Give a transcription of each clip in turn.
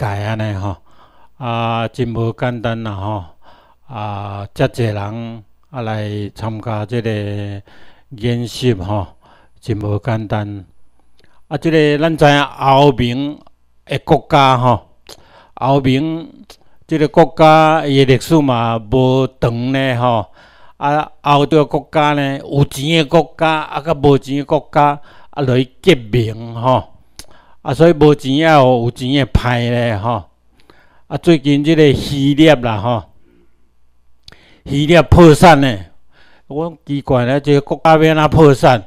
解安尼吼，啊，真无简单啦吼，啊，遮济人啊来参加即个演习吼，真无简单。啊，即个咱知影，后明的国家吼，后明即个国家伊个历史嘛无长呢吼，啊，后这个国家呢有钱的国家啊，甲无钱的国家啊来结盟吼。啊，所以无钱啊，有钱也歹咧吼！啊，最近即个渔猎啦，吼，渔猎破产我阮奇怪咧，即个国家安哪破产？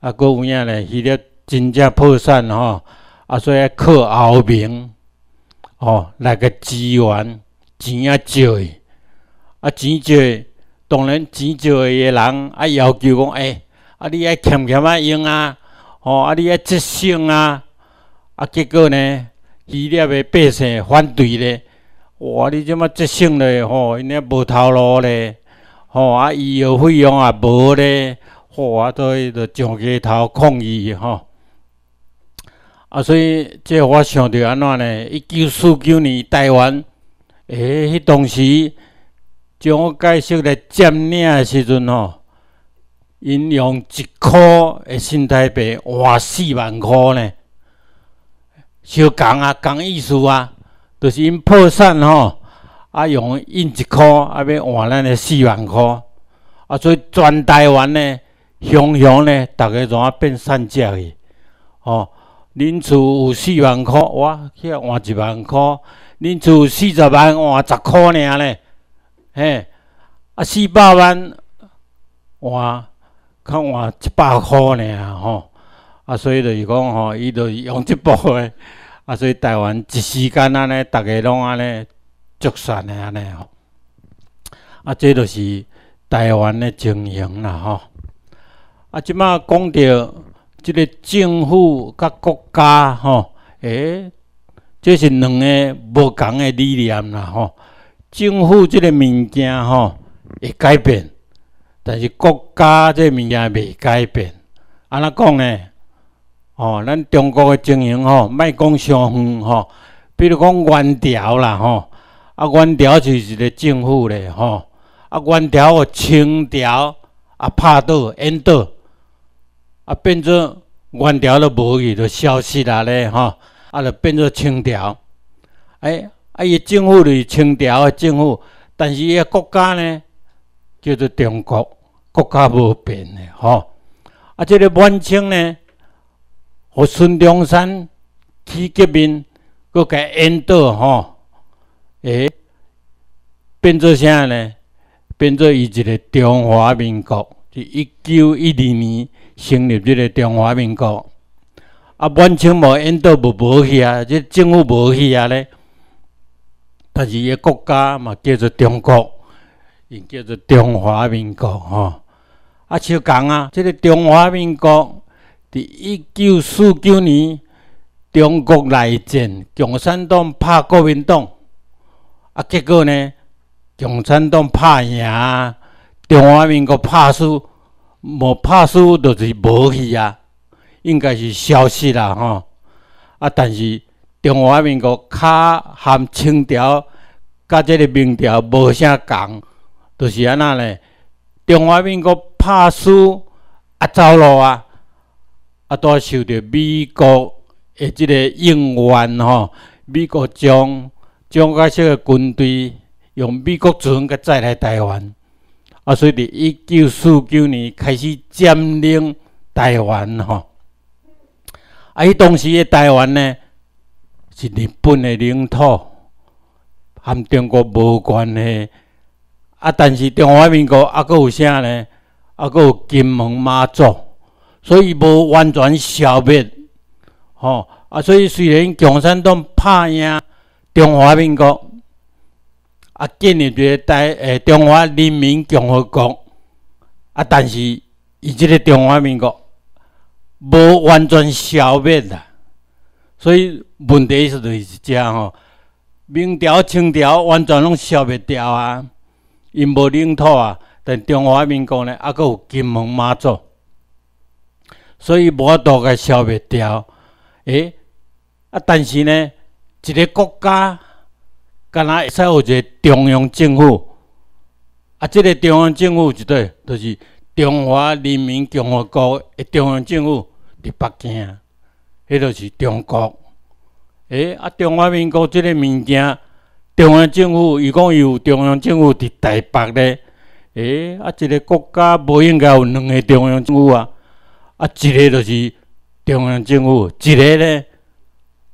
啊，佫有影咧，渔猎真正破产吼！啊，所以靠后面，吼，来个资源，钱啊少，啊，钱借，当然钱少诶人啊，要求讲，诶啊，你爱俭俭啊用啊，吼，啊，你爱节省啊。啊，结果呢？激烈的百姓反对咧，哇，你即么即省咧吼，因遐无头路咧，吼啊，医药费用也无咧，啊，所都都上街头抗议吼。啊，所以这我想着安怎呢？一九四九年台湾，诶，迄当时蒋介石咧占领的时阵吼，因用一箍的新台币，哇，四万箍呢。相共啊，讲意思啊，就是因破产吼，啊用印一箍啊要换咱个四万箍啊所以全台湾呢，雄雄呢，逐个怎啊变降价去？哦，恁厝有四万箍，哇，去换一万箍，恁厝四十万换十箍尔咧。嘿，啊四百万换，靠换一百箍尔吼，啊所以就是讲吼，伊就是用即部个。啊，所以台湾一时间安尼，逐个拢安尼，足善的安尼吼。啊，这就是台湾的经营啦吼。啊，即马讲到即个政府甲国家吼，诶，这是两个无同的理念啦吼。政府即个物件吼会改变，但是国家这个物件未改变。安尼讲呢？哦，咱中国的经营吼，莫讲伤远吼，比如讲元朝啦吼，啊元朝就是一个政府咧吼，啊元朝哦，清朝啊拍倒，引倒，啊，变做元朝都无去都消失啊咧吼，啊就变做清朝，哎，啊伊政府是清朝的政府，但是伊个国家呢叫做中国，国家无变嘞吼，啊这个满清呢。和孙中山起革命，各个引导吼，欸，变做啥呢？变做伊一个中华民国，是一九一二年成立一个中华民国。啊，满清无引导无无去啊，这政府无去啊咧。但是伊个国家嘛叫做中国，因叫做中华民国吼。啊，像讲啊，即个中华民国。伫一九四九年，中国内战，共产党拍国民党，啊，结果呢？共产党拍赢，中华民国拍输，无拍输就是无去啊，应该是消失啦，吼！啊，但是中华民国脚含清朝，甲即个明朝无啥共，就是安那呢？中华民国拍输啊，走路啊！啊，拄啊，受到美国诶，即个应援吼，美国将蒋介石个军队用美国船甲载来台湾，啊，所以伫一九四九年开始占领台湾吼。啊，伊当时的台湾呢是日本的领土，含中国无关系。啊，但是中华民国啊，佫有啥呢？啊，佫有金门、马祖。所以无完全消灭，吼啊！所以虽然共产党拍赢中华民国，啊建立在诶中华人民共和国，啊，但是伊即个中华民国无完全消灭啦。所以问题是是遮吼，明朝、清朝完全拢消灭掉啊，因无领土啊，但中华民国呢还阁有金门、马祖。所以无法度个消灭掉，诶啊！但是呢，一个国家干若会使有一个中央政府，啊，即个中央政府就对，就是中华人民共和国的中央政府伫北京，迄就是中国。诶。啊！中华人民国即个物件，中央政府伊讲伊有中央政府伫台北咧。诶啊！一个国家无应该有两个中央政府啊。啊，一个就是中央政府，一个呢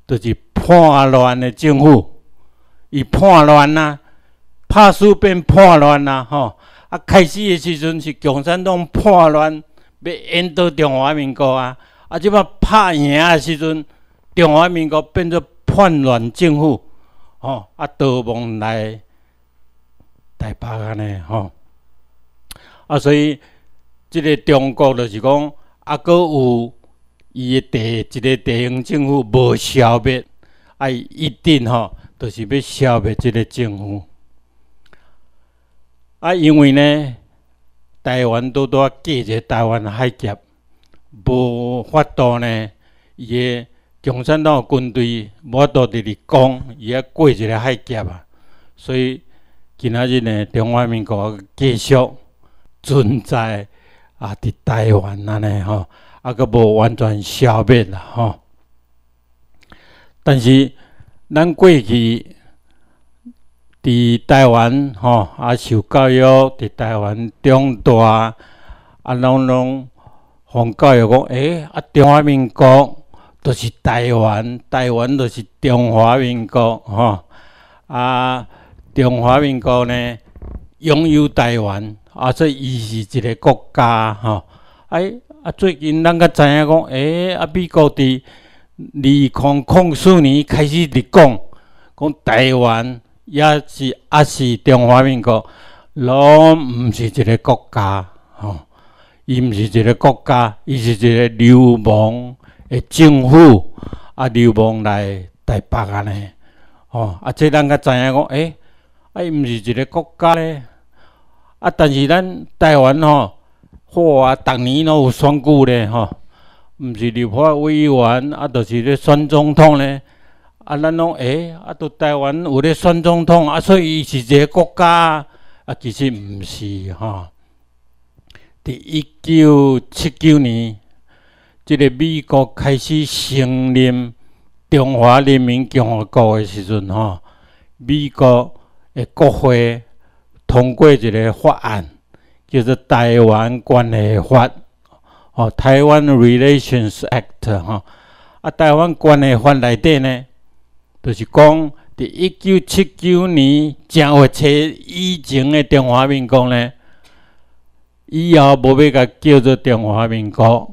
就是叛乱的政府。伊叛乱啊，拍输变叛乱啊，吼！啊，开始的时阵是共产党叛乱，欲引导中华民国啊。啊，即摆拍赢的时阵，中华民国变做叛乱政府，吼！啊，夺亡来台北安尼，吼！啊，所以即个中国就是讲。啊，阁有伊个地，一个地方政府无消灭，啊，一定吼，都是要消灭即个政府。啊，因为呢，台湾拄在隔着台湾海峡，无法度呢，伊个共产党军队无法度伫直攻，伊啊过一个海峡啊，所以今仔日呢，中华民国继续存在。啊！伫台湾安尼吼，啊佫无完全消灭啦吼。但是咱过去伫台湾吼，啊受教育伫台湾长大，啊拢拢，互教育讲，诶，啊中华民国就是台湾，台湾就是中华民国吼。啊，中华民国呢拥有台湾。啊，以伊是一个国家，哈！哎，啊，最近咱个知影讲，哎，啊，美国伫二零零四年开始伫讲，讲台湾也是也是中华民国，拢毋是一个国家，吼！伊毋是一个国家，伊是一个流氓诶，政府，啊，流氓来台北安尼，吼！啊，这咱个知影讲，哎，伊毋是一个国家咧。啊！但是咱台湾吼，啊，逐年拢有选举咧，吼，毋是立法委员，啊，就是咧选总统咧。啊，咱拢诶，啊，到台湾有咧选总统，啊，所以伊是一个国家，啊，其实毋是吼。伫一九七九年，即个美国开始承认中华人民共和国诶时阵，吼，美国诶国会。通过一个法案，叫做《台湾关系法》哦，《台湾 Relations Act》哈。啊，《台湾关系法》内底呢，就是讲，伫一九七九年正月初以前的中华民国呢，以后无要甲叫做中华民国，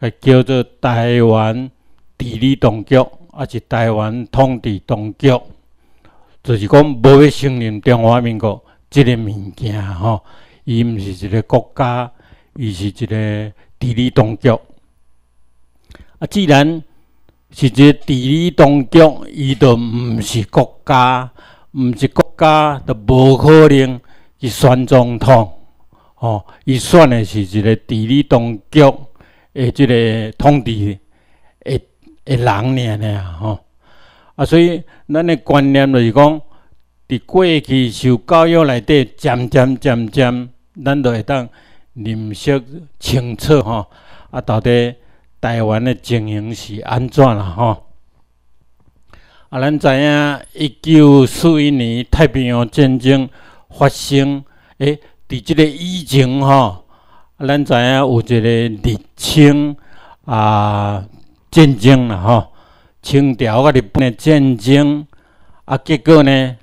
甲叫做台湾地理当局，啊，是台湾统治当局，就是讲无要承认中华民国。即个物件吼，伊毋是一个国家，伊是一个地理当局。啊，既然是一个地理当局，伊就毋是国家，毋是国家就无可能去选总统。吼，伊选的是一个地理当局诶，即个统治诶诶人尔尔吼。啊，所以咱诶观念就是讲。伫过去受教育内底，渐渐渐渐，咱就会当认识清楚吼。啊，到底台湾的情形是安怎啦？吼啊，咱知影一九四一年太平洋战争发生，诶，伫即个以前吼，啊，咱知影有一个日清啊战争啦，吼，清朝甲日本的战争啊，结果呢？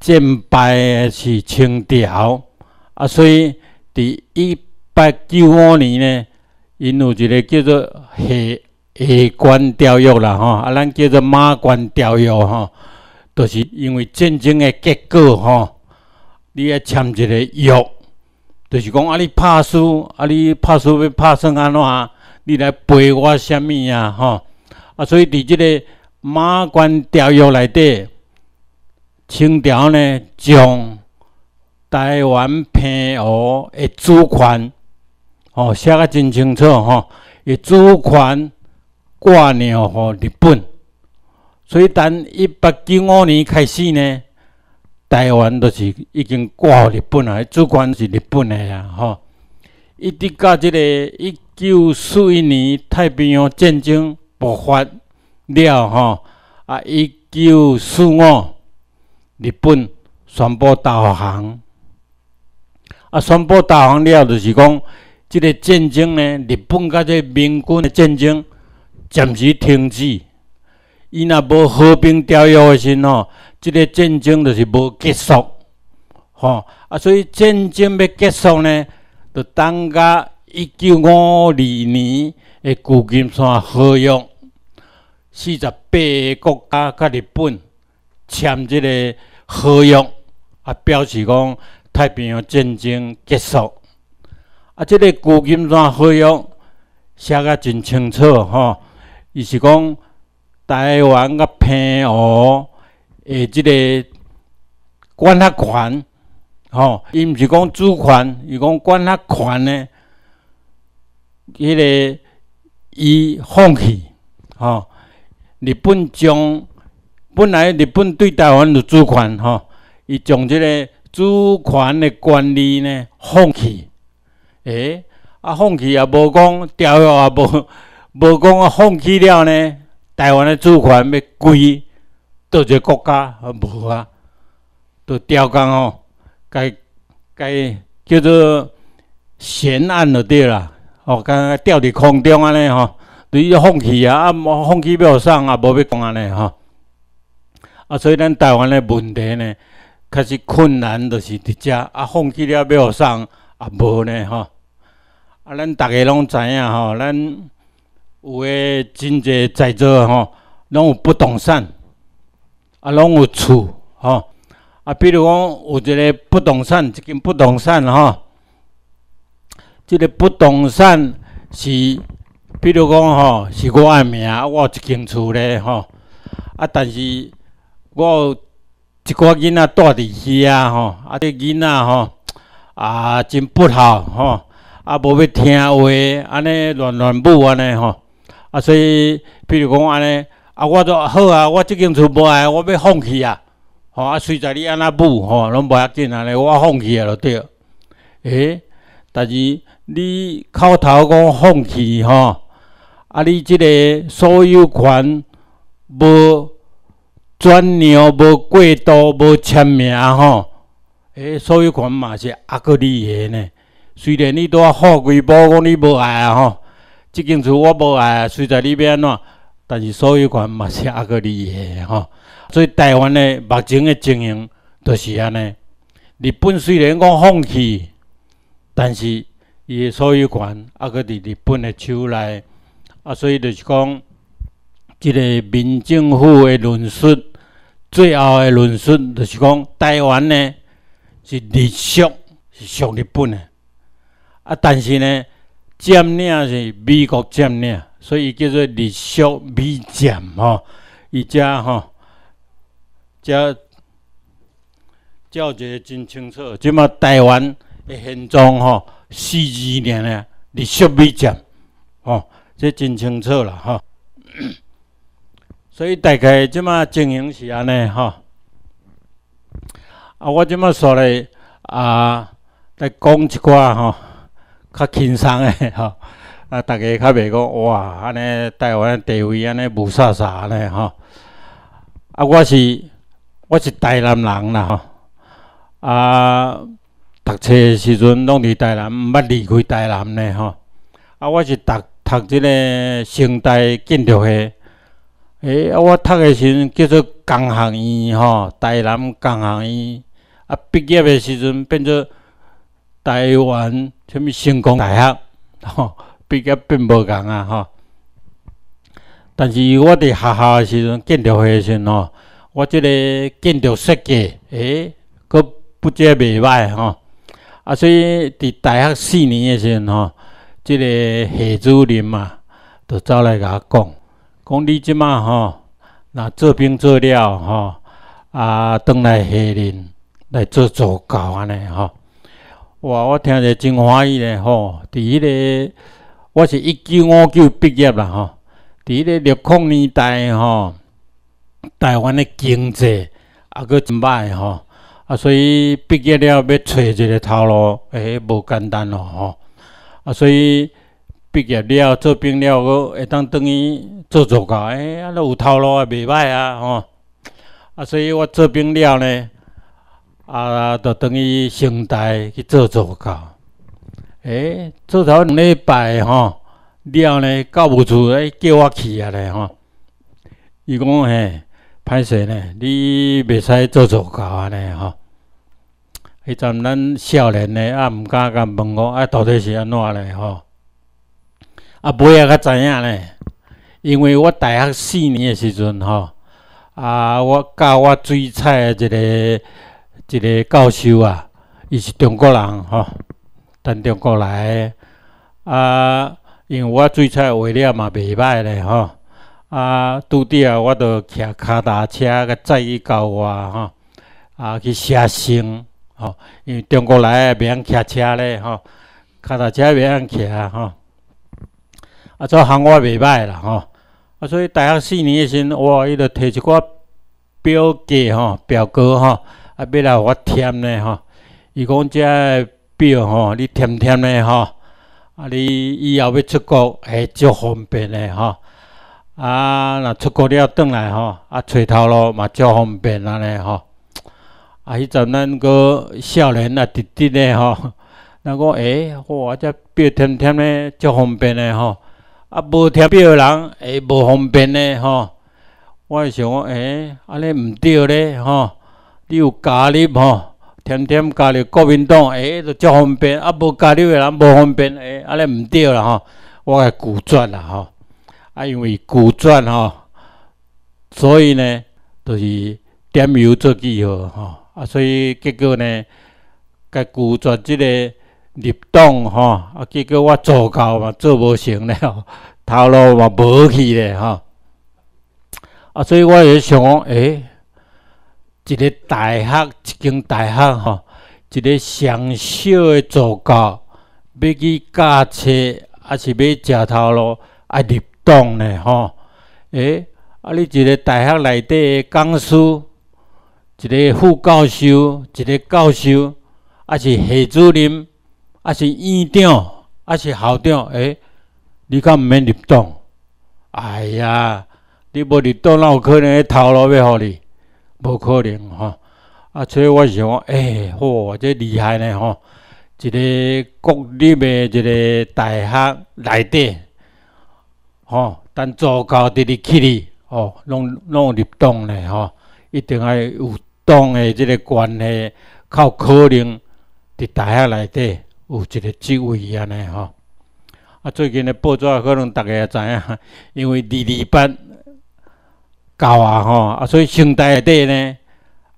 战败是清朝，啊，所以伫一八九五年呢，因有一个叫做下下关条约啦，吼，啊，咱叫做马关条约，吼，都是因为战争的结果，吼，你要签一个约，就是讲啊，你拍输，啊，你拍输要拍算安怎，你来赔我什物啊吼，啊，所以伫即个马关条约内底。清朝呢，将台湾澎湖的主权哦写啊真清楚哈，的主权挂了乎日本，所以从一八九五年开始呢，台湾就是已经挂乎日本啊，主权是日本的啊，哈，一直到即个一九四一年太平洋战争爆发了哈，啊一九四五。日本宣布投降，啊！宣布投降了，就是讲，即个战争呢，日本甲即个明军的战争暂时停止。伊若无和平条约的时吼，即个战争就是无结束，吼！啊，所以战争要结束呢，就等甲一九五二年的《旧金山和约》，四十八个国家甲日本。签即个合约啊，表示讲太平洋战争结束。啊，即个《旧金山合约》写啊真清楚吼。伊是讲台湾甲澎湖诶，即个管辖权，吼，伊毋是讲主权，伊讲管辖权呢，迄个伊放弃，吼，日本将。本来日本对台湾有主权，吼，伊将即个主权的管理呢放弃，诶，啊放弃也无讲条约也无，无讲啊放弃了呢，台湾的主权要归倒一个国家啊无啊，都调讲吼，该该叫做悬案就对啦，吼，讲吊伫空中安尼吼，就放弃啊，啊无放弃袂有爽，也无要讲安尼吼。啊，所以咱台湾的问题呢，确实困难，就是伫遮啊，放弃了要送啊，无呢，吼。啊，咱逐家拢知影吼，咱有诶真济在做吼，拢有不动产啊，拢有厝，吼。啊，比如讲有一个不动产，一间不动产，吼，即个不动产是，比如讲吼，是我的名，我一间厝咧吼，啊，但是。我有一寡囡仔住伫遐啊吼，啊这囡仔吼，啊真不孝吼，啊无要听话，安尼乱乱舞安尼吼，啊所以，比如讲安尼，啊我都好啊，我即间厝无爱，我要放弃啊，吼啊随在你安那舞吼，拢无要紧安尼，我放弃啊就对，诶，但是你口头讲放弃吼，啊你即个所有权无。转让无过度，无签名吼，诶，所有权嘛是阿哥你诶呢。虽然你拄啊富贵宝讲你无爱啊吼，即间厝我无爱，虽在你边安怎，但是所有权嘛是阿哥你诶吼。所以台湾诶目前诶经营就是安尼。日本虽然讲放弃，但是伊诶所有权阿搁伫日本诶手内，啊，所以就是讲。即个民政府的论述，最后的论述就是讲，台湾呢是日属，属日本的。啊，但是呢，占领是美国占领，所以叫做日属美占遮吼，遮、哈，这一个真清楚。即马台湾的现状吼，四二年呢，日属美占，哦，这真清楚啦吼。所以大家即马经营是安尼吼，啊，我即马说咧啊，来讲一寡吼，较轻松诶 吼，啊，大家较袂讲哇，安尼台湾地位安尼无啥啥安尼吼，啊，我是我是台南人啦吼，啊，读册诶时阵拢伫台南，毋捌离开台南咧吼，啊，我是读读即个现代建筑诶。诶，啊！我读诶时阵叫做工学院吼，台南工学院。啊，毕业诶时阵变做台湾啥物成功大学吼，毕业并无共啊吼。但是，我伫学校诶时阵建筑迄诶时阵吼，我即个建筑设计诶，佫不只袂歹吼。啊，所以伫大学四年诶时阵吼，即个系主任嘛，就走来甲我讲。讲你即马吼，那做兵做了吼，啊，倒来下林来做做教安尼吼。哇，我听着真欢喜咧吼。伫迄个，我是一九五九毕业啦吼，伫迄个六康年代吼，台湾的经济啊，阁真歹吼，啊，所以毕业了要找一个头路，迄无简单咯吼，啊，所以。毕业了，做兵了，阁会当当伊做做教，哎，啊，有头路也袂歹啊，吼！啊，所以我做兵了呢，啊，就当伊成大去做做教，哎，做头两礼拜吼，了呢教务处哎叫我去啊嘞，吼，伊讲嘿，歹势呢，你袂使做做教安尼吼，迄阵咱少年呢啊，毋敢甲问哦，啊，到底是安怎嘞，吼？啊，尾啊，较知影咧，因为我大学四年诶时阵吼，啊，我教我水彩诶一个一个教授啊，伊是中国人吼，从中国来诶，啊，因为我水彩画了嘛袂歹咧吼，啊，拄着啊，我着骑脚踏车甲载伊到我吼，啊，去写生吼，因为中国来诶，袂用骑车咧吼，脚踏车袂用骑啊吼。啊，做行我袂歹啦，吼！啊，所以大学四年诶时，哇，伊就摕一寡表格吼，表格吼，啊，买来我填咧吼。伊讲遮个表吼，你填填咧吼。啊，你以后要出国，会足方便咧吼。啊，若出国了，转来吼，啊，找头咯，嘛足方便安尼吼。啊，迄阵咱个少年啊，直直咧吼。那个诶，哇，遮表填填咧，足方便咧吼。啊，无投票诶人，会无方便呢，吼！我诶想，诶，安尼毋对咧，吼！你有加入，吼，天天加入国民党，诶，就足方便。啊，无加入诶人，无方便，诶，安尼毋对啦，吼！我诶古绝啦，吼！啊，因为古绝吼，所以呢，就是点油做记号，吼！啊，所以结果呢，甲古绝即个入党，吼！啊，结果我做够嘛，做无成了。头路嘛无去咧吼。啊，所以我一想讲，诶，一个大学，一间大学吼，一个上小诶助教，要去教册，还是要食头路，啊，入党咧吼？诶，啊，你一个大学内底诶讲师，一个副教授，一个教授，啊，是系主任，啊，是院长，啊，是校长，诶。你讲毋免入党，哎呀，你无入党，哪有可能去头路要互你？无可能吼。啊，所以我想，哎，好，这厉害呢吼。一个国立嘅一个大学内底，吼，等足够得你去哩，吼，拢拢入党呢，吼，一定爱有党的即个关系，靠可能，伫大学内底有一个职位啊尼吼。啊，最近的报纸可能大家也知影，因为二二八到啊吼，啊，所以清代下底呢，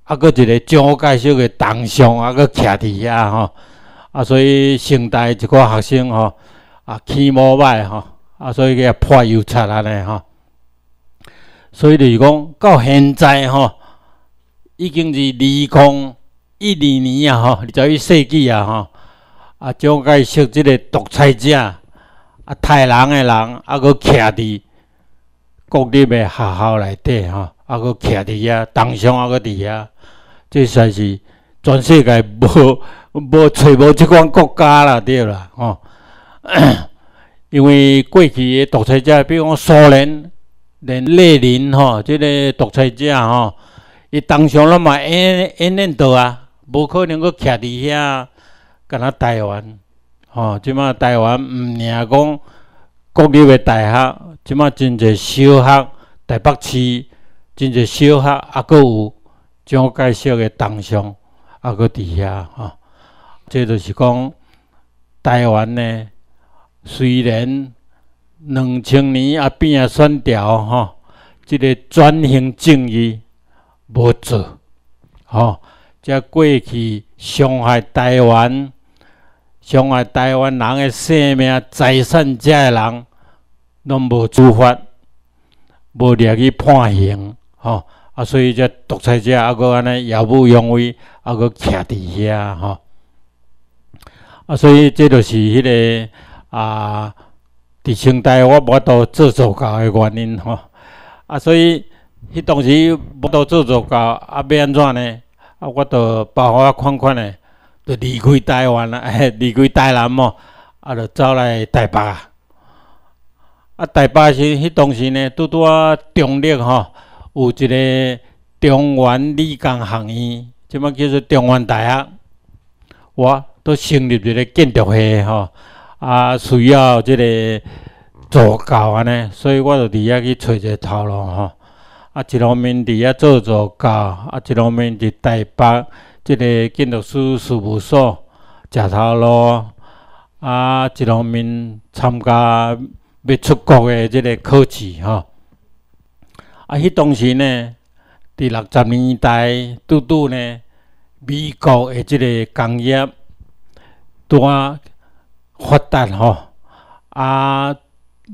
啊，搁一个蒋介石的铜像啊，搁徛伫遐吼，啊，所以清代一个学生吼，啊，起膜歹，吼，啊，所以个破油漆安尼吼，所以就是讲到现在吼，已经是二空一二年啊吼，二十一世纪啊吼，啊，蒋介石即个独裁者。啊！杀人诶，人啊，佮徛伫国立诶学校内底，吼，啊，佮徛伫遐，当上啊，佮伫遐，这算是全世界无 无揣无即款国家啦，对啦，吼。因为过去诶独裁者，比如讲苏联、连列宁，吼，即个独裁者，吼，伊当上了嘛，安安领导啊，无可能佮徛伫遐，干那台湾。吼，即马台湾毋仅讲国立嘅大学，即马真侪小学、台北市真侪小学，啊，佫有蒋介石嘅雕像，啊，佫伫遐吼。即著是讲台湾呢，虽然两千年啊变啊，选调吼，即个转型正义无做，吼，即过去伤害台湾。伤来台湾人诶生命、财产，遮个人拢无处罚，无入去判刑，吼啊！所以遮独裁者啊，佫安尼耀武扬威，啊，佫徛伫遐，吼啊！所以即个就是迄个啊，伫清代我无度做作教诶原因，吼啊！所以迄当时无度做作教啊，要安怎呢？啊，我著包括款款诶。就离开台湾啊，嘿，离开台南哦，啊，就走来台北。啊，台北是迄当时呢，拄拄啊，中立吼，有一个中原理工学院，即摆叫做中原大学。我都成入一个建筑系吼，啊，需要即个助教安尼，所以我就伫遐去找一个头路吼。啊，一方面伫遐做助教，啊，一方面伫台北。即个建筑师事务所，石头路啊，一方面参加要出国的即个考试吼。啊，迄当时呢，伫六十年代拄拄呢，美国的即个工业拄啊发达吼，啊，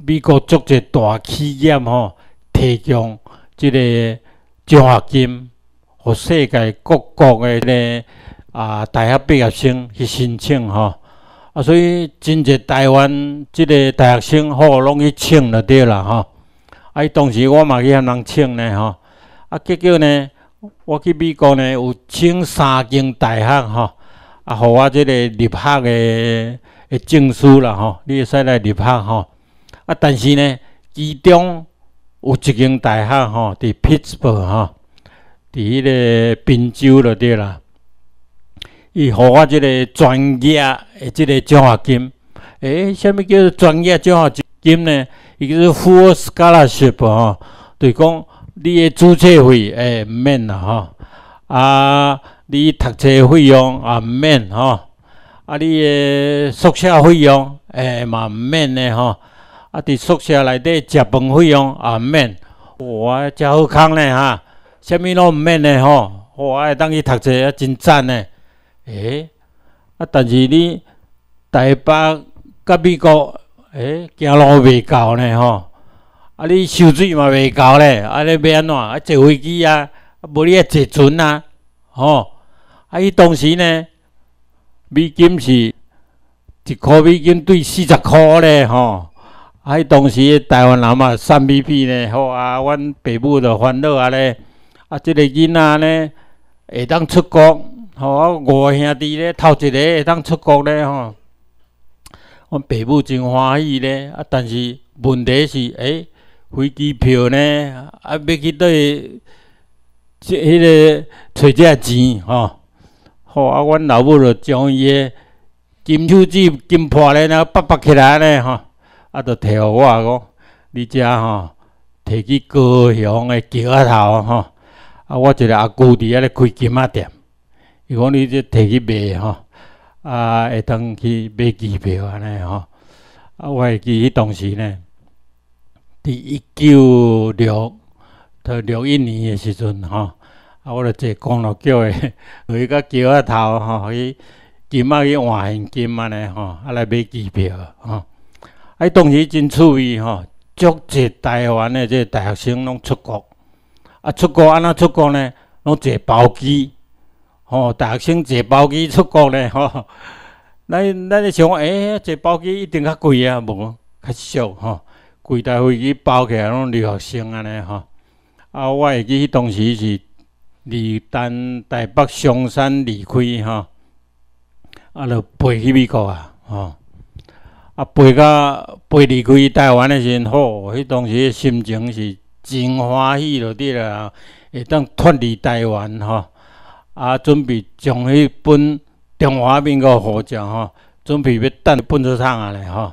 美国足侪大企业吼，提供即个奖学金。给世界各国的呢啊大学毕业生去申请吼啊，所以真侪台湾即个大学生吼拢去请了对啦吼。啊，当时我嘛去遐人请呢吼啊，结果呢我去美国呢有请三间大学吼啊，互我即个入学的证书啦哈，你使来入学吼啊，但是呢，其中有一间大学哈在匹兹堡吼。伫迄个滨州就对啦，伊互我一个专业诶，即个奖学金。诶，啥物叫做专业奖学金呢？伊叫做 full scholarship 吼，就是讲你诶注册费毋免啦吼，啊，你读册费用也毋免吼，啊，你诶宿舍费用诶嘛毋免呢吼，啊，伫宿舍内底食饭费用也毋免，哇，真好康呢哈！啥物拢毋免嘞，吼！我下当去读册，啊，真赞嘞。诶，啊，但是你台北甲美国，诶，走路袂够呢，吼！啊，你收水嘛袂够嘞，啊，你要安怎？啊，坐飞机啊，啊，无你啊坐船啊，吼！啊，伊当时呢，美金是一块美金兑四十块嘞，吼！啊，伊当时台湾人嘛，三 B 屁呢，吼！啊，阮爸母就烦恼啊咧。啊，即个囡仔呢，会当出国吼，我五兄弟咧，头一个会当出国咧，吼。阮爸母真欢喜咧，啊，但是问题是，诶，飞机票呢，啊，要去倒去，即迄个揣只钱吼。好啊，阮老母就将伊个金手指金破了，然后拔拔起来咧，吼，啊，就摕互我讲，你遮吼，摕去高雄诶桥头吼。啊，我一个阿舅伫遐咧开金仔店，伊讲你即摕去卖吼，啊会当去买机票安尼吼，啊我会记迄当时呢，伫一九六，六一年诶时阵吼，啊我咧坐公路叫诶，伊个叫一头吼去金仔去换现金安呢吼，啊来买机票吼，啊伊当时真趣味吼，足济台湾诶即大学生拢出国。啊，出国安怎出国呢？拢坐包机，吼，大学生坐包机出国呢，吼。咱咱就想，哎，坐包机一定较贵啊，无，较俗吼。贵台飞机包起来，拢留学生安尼吼。啊，我会记迄当时是离丹台北松山离开吼，啊，就飞去美国啊，吼。啊，飞到飞离开台湾的时阵，吼，迄当时心情是。真欢喜，落对来，会当脱离台湾吼，啊，准备将迄本中华民国护照吼，准备要抌去粪堆桶啊咧吼，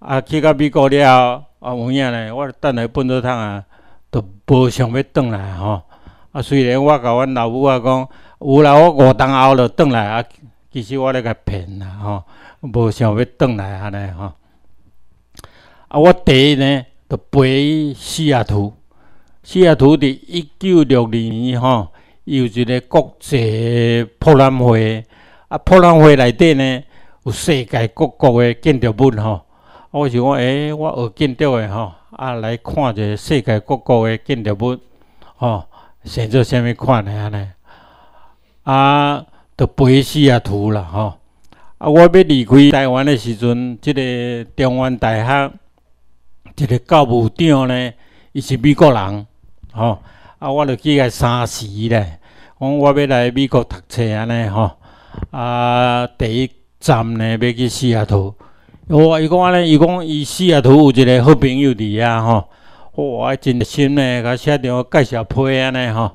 啊去到美国了，啊有影咧，我抌来粪堆桶啊，都无想要转来吼，啊虽然我甲阮老母啊讲，有啦，我五当后就转来，啊其实我咧甲骗啦吼，无想要转来安尼吼，啊我第一呢。飞西雅图，西雅图伫一九六二年吼，伊有一个国际博览会，啊，博览会内底呢有世界各国的建筑物啊。我想讲，哎，我学建筑嘅吼，啊，来看一下世界各国的建筑物，吼，成做啥物款安尼。啊，飞西雅图啦吼。啊，我要离开台湾的时阵，即个中原大学。一个教务长呢，伊是美国人，吼啊！我著去个三时咧，讲我要来美国读册安尼吼啊！第一站呢，要去西雅图。哇！伊讲安尼，伊讲伊西雅图有一个好朋友伫遐吼，哇！真热心呢，甲写张介绍信安尼吼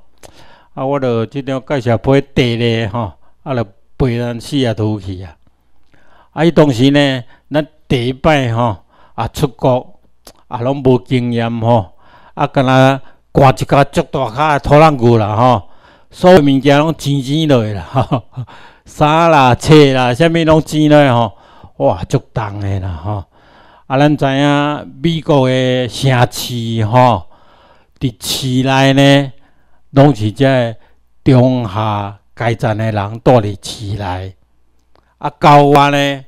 啊！我着即张介绍批递咧吼，啊，著陪咱西雅图去啊。啊！伊当时呢，咱第一摆吼啊出国。啊，拢无经验吼，啊，敢若挂一寡足大骹的土芒果啦吼，所有物件拢钱钱落去啦，衫啦、册啦，啥物拢钱落去吼，哇，足重的啦吼。啊，咱知影美国的城市吼，伫市内呢，拢是个中下阶层的人住伫市内，啊，郊外呢，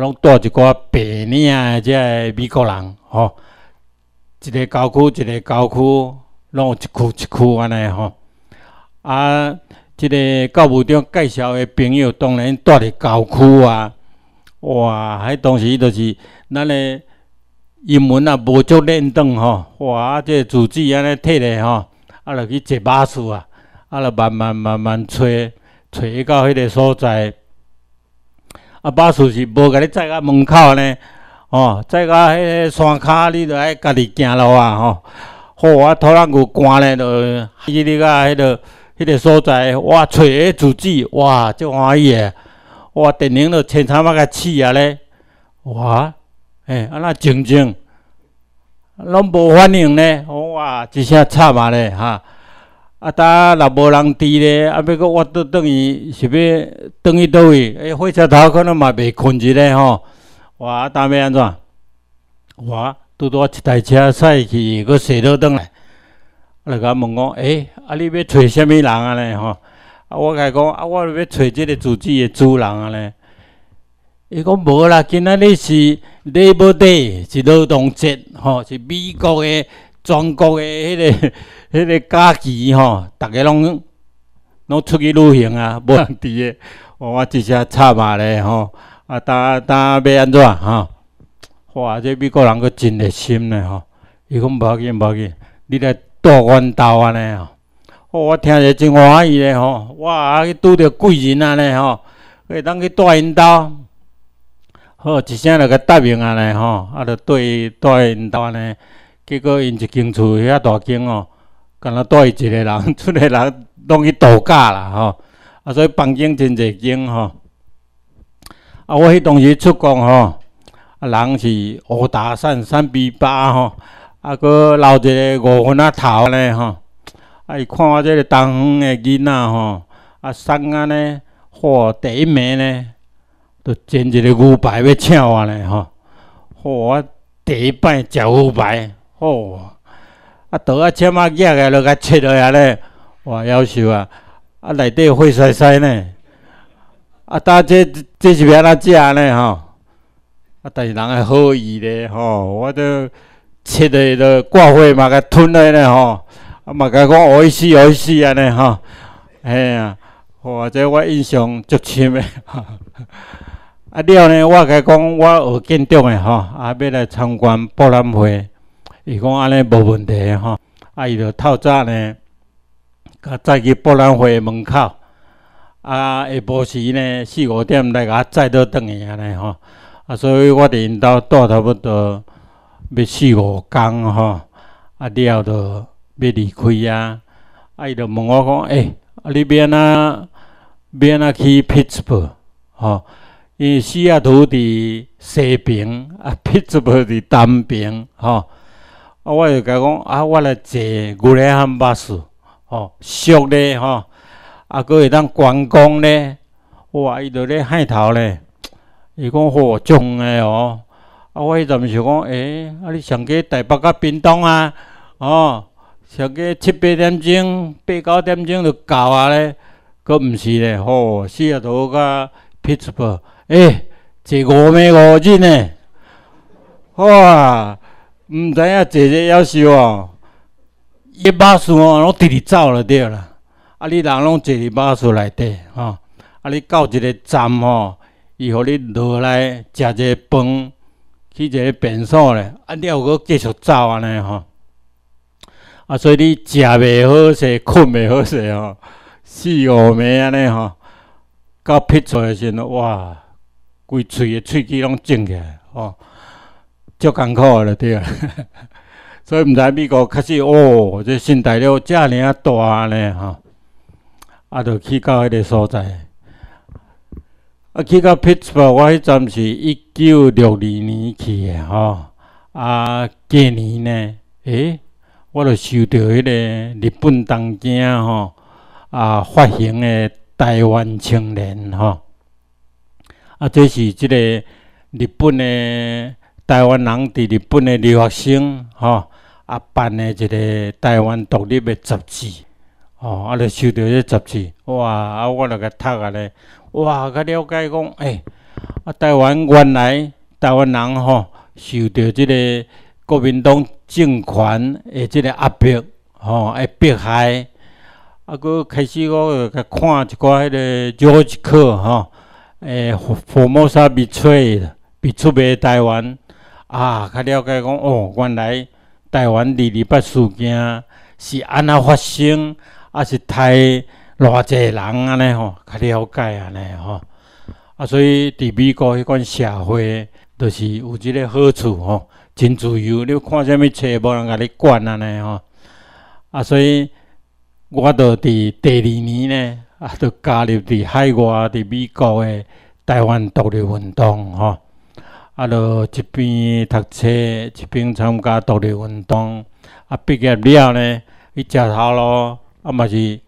拢住一寡白诶，的个美国人吼。一个郊区，一个郊区，拢有一区一区安尼吼。啊，一个教务长介绍的朋友，当然住伫郊区啊。哇，迄当时就是咱的英文啊无足练得吼。哇，即个住址安尼摕咧吼，啊，落去坐巴士啊，啊，落慢慢慢慢揣揣去到迄个所在。啊，巴士是无甲你载到门口咧。哦，再个迄山骹，你着爱家己行路啊！吼，好，我头然有寒咧，着去你个迄个迄个所在，哇，找个住址，哇，足欢喜个，哇，电影都千像把个起啊咧，哇，嘿，啊那静静，拢无反应咧，哇，一声惨啊咧，哈，啊，搭若无人伫咧，啊，要搁我倒等于是要等于倒位，哎，火车头可能嘛袂困住咧，吼。我阿单安怎？我拄拄我一台车驶去个隧倒转来，来甲问讲：诶，啊，你要找什物人啊咧？吼，啊，我甲伊讲，啊，我要找即个主己的主人啊咧。伊讲无啦，今仔日是 Labor Day，是劳动节，吼，是美国的全国的迄个迄个假期，吼，逐个拢拢出去旅行啊，无人伫的，我 我一下插啊咧，吼。啊，当当要安怎哈？哇，这美国人佫真热心嘞吼！伊讲要紧要紧，你来住阮兜安尼哦。好，我听着真欢喜嘞吼！哇，啊去拄着贵人安尼吼，会当去住因兜。好，一声就甲答应安尼吼，啊，就伊住因安尼。结果因一间厝遐大间哦，干啦住一个人，出 个人拢去度假啦吼。啊，所以房间真济间吼。啊！我迄当时出工吼，啊，人是五大三三比八吼，啊，佫留一个五分啊头咧吼。啊！伊看我即个东方的囡仔吼，啊，送啊咧哇！第一名咧，都煎一个牛排要请我咧吼。哇！第一摆食牛排，哇！啊，倒啊签啊，夹下来就甲切落下咧，哇！夭寿啊！啊，内底血塞塞咧。啊，搭即这是要安怎食呢？吼！啊，但是人还好意咧，吼！我都切诶，着挂花嘛，甲吞落咧，吼！啊嘛甲讲好意思，好意思安尼，吼！哎呀，或者我印象足深的。啊，了呢，我甲讲我学建筑的，吼！啊，要来参观博览会，伊讲安尼无问题，吼！啊，伊就透早呢，甲载去博览会门口。啊，下晡时呢，四五点来甲载倒倒去安尼吼，啊，所以我伫因兜住差不多要四五工吼，啊，了后就要离开啊，啊，伊就问我讲，诶、啊，你变哪变哪去匹兹堡？吼，因西雅图伫西边，啊，匹兹堡伫东边，吼，啊，我就甲讲，啊，我来坐牛奶汉巴士，吼，熟咧吼。啊，佫会当关公咧，哇！伊在咧海头咧，伊讲好种诶哦。啊，我迄阵想讲，诶，啊，你上过台北甲屏东啊？哦，上过七八点钟、八九点钟就到啊咧，佫毋是咧？哦，四啊，都甲撇出布，哎，坐五暝五日咧，哇！毋知影坐者夭寿哦，一巴士哦，拢直直走就对啦。啊！你人拢坐伫巴士内底吼，啊！你到一个站吼，伊互你落来食一个饭，去一个便所咧，啊！你又阁继续走安尼吼。啊！所以你食袂好势，睏袂好势吼，四五暝安尼吼，到撇出来时阵，哇！规喙诶喙齿拢肿起来吼，足艰苦个了对。所以毋知美国确实哦，这身材了遮尔啊大呢吼。啊，就去到迄个所在，啊，去到匹兹堡，我迄站是一九六二年去的吼。啊，过年呢，诶，我就收到迄个日本东京吼啊发行的《台湾青年》吼。啊，这是即个日本的台湾人伫日本的留学生吼啊办的一个台湾独立的杂志。哦，啊！就收到这杂志，哇！啊，我来个读啊咧，哇！较了解讲，诶，啊，台湾原来台湾人吼，受到即个国民党政权诶，即个压迫，吼，诶迫害，啊，佫开始我来个看一寡迄个蒋一课，吼，诶，傅、傅、毛、沙、密、啦，密、出灭台湾，啊！较了解讲，哦，原来台湾二二八事件是安那发生？啊是太偌济人安尼吼，较了解安尼吼，啊，所以伫美国迄款社会，就是有即个好处吼，真自由，你看啥物册无人甲你管安尼吼。啊，所以我著伫第二年呢，啊，就加入伫海外伫美国的台湾独立运动吼，啊，就一边读册，一边参加独立运动。啊，毕业了呢，去食头咯。啊，嘛是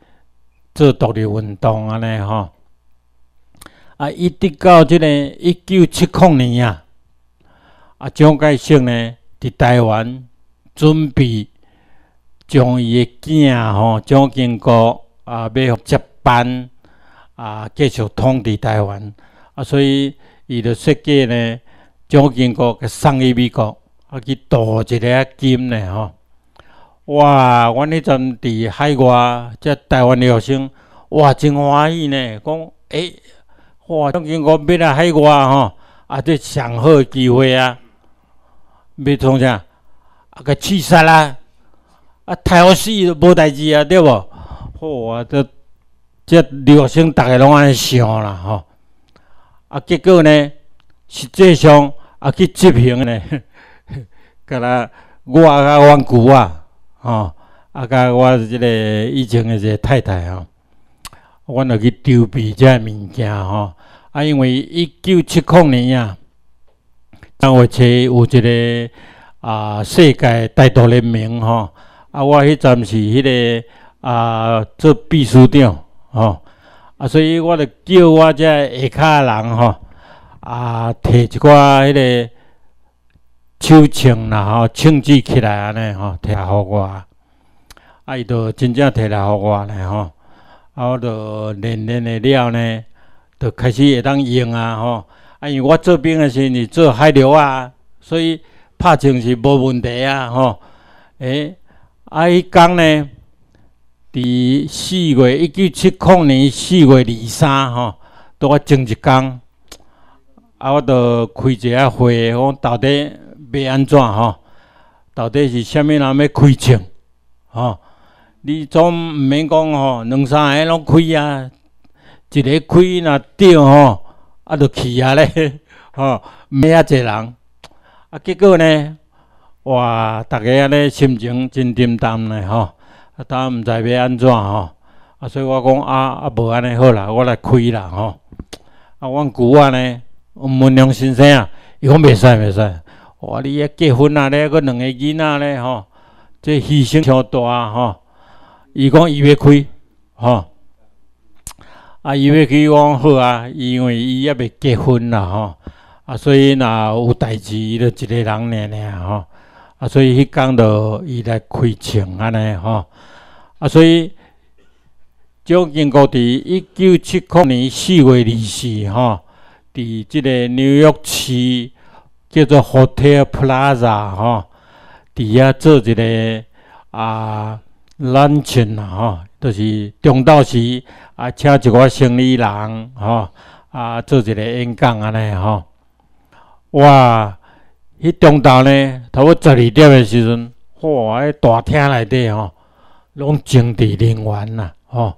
做独立运动安尼吼，啊，一直到即个一九七五年啊，啊，蒋介石呢，伫台湾准备将伊个囝吼蒋经国啊，要接班啊，继续统治台湾啊，所以伊就设计呢，蒋经国去送去美国，啊去度一个金呢吼。哇！阮迄阵伫海外，即台湾留学生哇，真欢喜呢。讲诶，哇，当金我买来海外吼，啊，这上好机会啊！要从啥？啊，气杀啦！啊，太好死，无代志啊，对无？好啊，即即留学生，逐个拢安尼想啦吼。啊，结果呢，实际上啊，去执行呢，甲咱我甲阮舅啊！哦，啊！甲我即个以前诶，一个太太哦，我落去筹备遮物件吼，啊，因为一九七五年啊，当时有一个啊，世界歹表大会哦。啊，我迄阵是迄个啊，做秘书长哦。啊，所以我就叫我遮下骹人吼，啊，摕一寡迄个。手穿了吼，穿起起来安尼吼，摕来互我。啊，伊着真正摕来互我呢吼，啊，我着练练了了呢，着开始会当用啊吼。啊，因为我做兵诶时，是做海流啊，所以拍枪是无问题啊吼。诶，啊伊讲呢，伫四月一九七零年四月二三吼，拄我前一工，啊，我着开一下会，我到底。袂安怎吼？到底是啥物人要开枪？吼！你总毋免讲吼，两三个拢开啊，一个开若着吼，啊就去啊咧，吼，免遐济人？啊，结果呢？哇！大家安尼心情真沉重咧吼！啊，当毋知要安怎吼？啊，所以我讲啊，啊无安尼好啦，我来开啦，吼！啊，阮舅啊呢，我梁先生啊，伊讲袂使袂使。我你啊，结婚啊，咧个两个囡仔咧，吼，这牺牲超大啊，吼。伊讲伊要开，吼，啊，伊要开，我讲好啊，因为伊也未结婚啦，吼，啊，所以那有代志，伊就一个人咧咧，吼，啊，所以迄讲，到伊来开枪安尼，吼，啊，所以，赵经国伫一九七五年四月二四，吼，伫即个纽约市。叫做福特广场，吼，伫遐做一个啊演讲啦吼，就是中昼时啊，请一个生意人，吼啊，做一个演讲安尼，吼哇，迄中昼呢，头尾十二点的时阵，哇，迄大厅内底吼，拢政治人员啦，吼，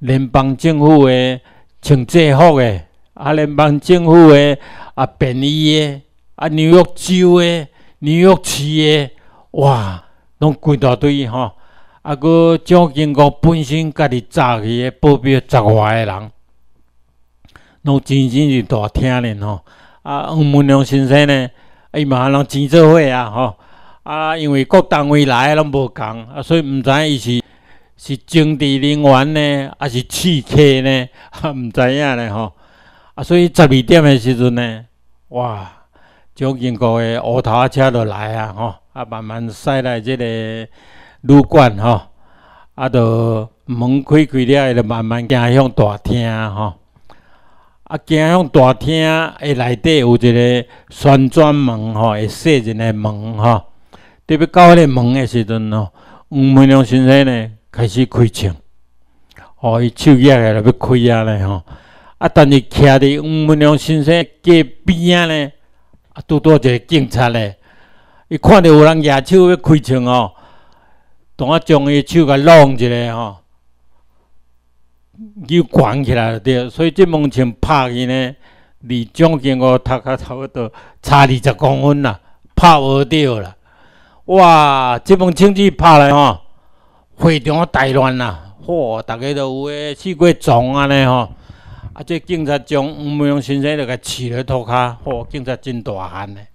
联邦政府的、政制服的啊，联邦政府的啊，便宜的。啊，纽约州的、纽约市的，哇，拢规大堆吼。啊，阁蒋经国本身家己召去个报表十外个人，拢真正是大厅呢吼。啊，黄文龙先生呢，伊嘛拢真做伙啊吼。啊，因为各单位来个拢无共，啊，所以毋知伊是是政治人员呢，还是刺客呢，啊，毋知影呢吼。啊，所以十二点的时阵呢，哇！只英国的乌头车就来啊，吼啊慢慢驶来，这个旅馆吼，啊，就门开开了，就慢慢行向大厅吼。啊，行向大厅的内底有一个旋转门吼，会锁一个门吼。特别到个门的时阵咯，黄文亮先生呢开始开枪，哦，伊手举起来要开啊嘞吼。啊，但是徛伫黄文亮先生隔壁呢。拄多一个警察咧，伊看到有人野手要开枪哦，当我将伊手甲弄一下吼，又悬起来对，所以即门枪拍去呢，离将近哥读甲差不多差二十公分啦，拍无着啦。哇，即门枪支拍来吼，会场大乱啦，哇，逐个都有诶四界撞安尼吼。啊！这警察将吴梅荣先生就来饲咧涂骹。嗬！警察真大汉咧。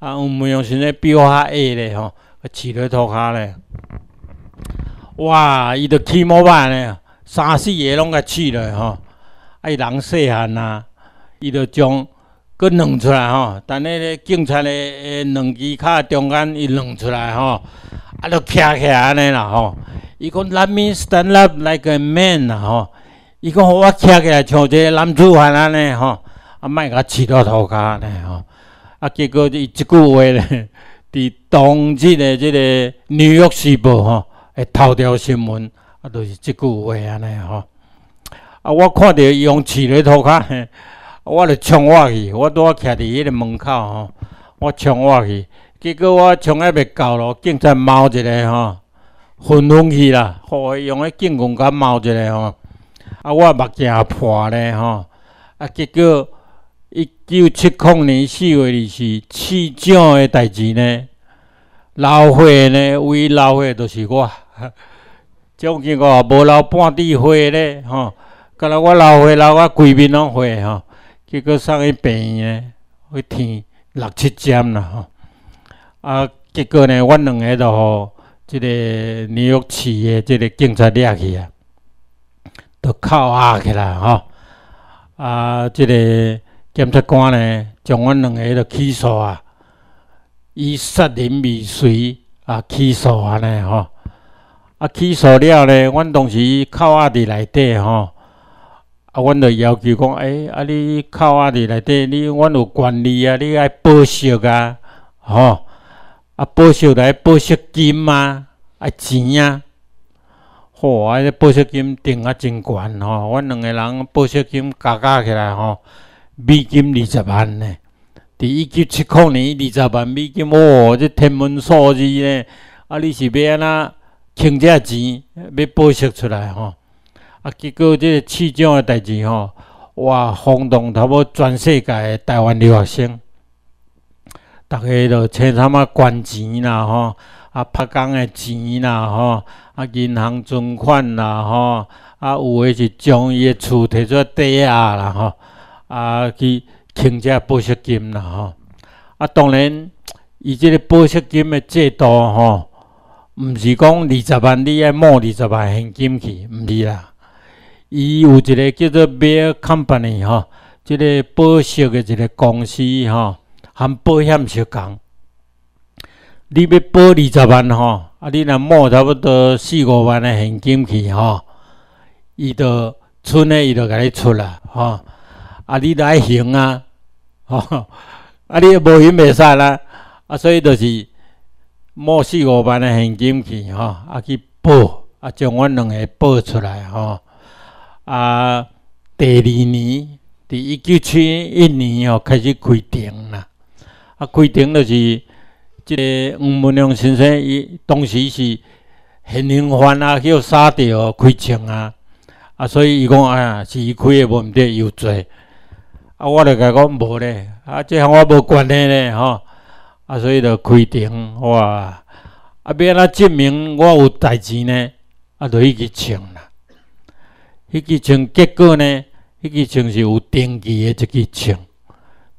啊！吴梅荣先生比我较矮咧吼，饲咧涂骹咧。哇！伊着起毛板咧，三四个拢甲起咧吼。啊！伊人细汉啊，伊着将佫弄出来，吼。等迄个警察的诶，两只脚中间伊弄出来，吼，啊，着劈起来安尼啦，吼。伊讲，stand up l i k e a man，吼。伊讲我徛起来像一个男子汉安尼吼，啊，莫甲饲在涂骹安尼吼。啊，结果伊即句话咧，伫当日的即个《纽约时报》吼，诶，头条新闻啊，就是即句话安尼吼。啊，我看到伊用饲咧涂骹，嘿，我就冲我去。我拄仔徛伫迄个门口吼，我冲我去。结果我冲还袂到咯，警察冒一个吼，昏昏去啦，伊用迄警棍敢冒一个吼。啊，我目镜破咧吼！啊，结果一九七零年四月二是刺帐的代志呢，老花呢，为老花就是我，将近我无留半滴花咧吼！敢若我老花留我规面拢花吼，结果送去病院咧，去天六七点啦吼！啊，结果呢，阮两个就吼，即个纽约市的即个警察抓去啊。就靠下去啦吼！啊，这个检察官呢，将阮两个就起诉啊，以杀人未遂啊起诉啊呢吼！啊，起诉了呢，阮当时靠下伫内底吼，啊，阮就要求讲，哎，啊，你靠啊伫内底，你阮有权利啊，你爱报销啊，吼，啊，报销来报销金啊，啊，钱啊。吼，啊！这报销金定啊真悬吼，阮两个人报销金加加起来吼，美金二十万呢。伫一九七九年，二十万美金哦，这天文数字呢。啊，你是要那倾借钱要报销出来吼？啊，结果这刺将的代志吼，哇，轰动差不多全世界的台湾留学生，逐个就请他妈捐钱啦吼，啊，拍工的钱啦吼。啊，银行存款啦，吼，啊，有诶是将伊诶厝摕出抵押啦，吼，啊，去倾遮保险金啦，吼，啊，当然，伊即个保险金诶制度吼，毋是讲二十万你爱买二十万现金去，毋是啦，伊有一个叫做 Company，吼，即个保险诶一个公司吼，含保险相共，你要保二十万吼。啊，你若摸差不多四五万的现金去吼，伊就剩的伊就甲你出来吼。啊，你来行啊，吼。啊，你 无赢袂使啦。啊，所以就是摸四五万的现金去吼，啊，去报，啊，将阮两个报出来吼。啊，第二年，伫一九七一年哦，开始开庭啦。啊，开庭就是。即个黄文亮先生，伊当时是咸宁环啊，叫沙地哦，开枪啊，啊，所以伊讲啊，是伊开的无毋题有罪。啊，我甲伊讲无咧，啊，即项我无关系咧吼，啊，所以就开庭，哇，啊，要来证明我有代志呢，啊，就去枪啦，去枪结果呢，去枪是有登记的一去枪，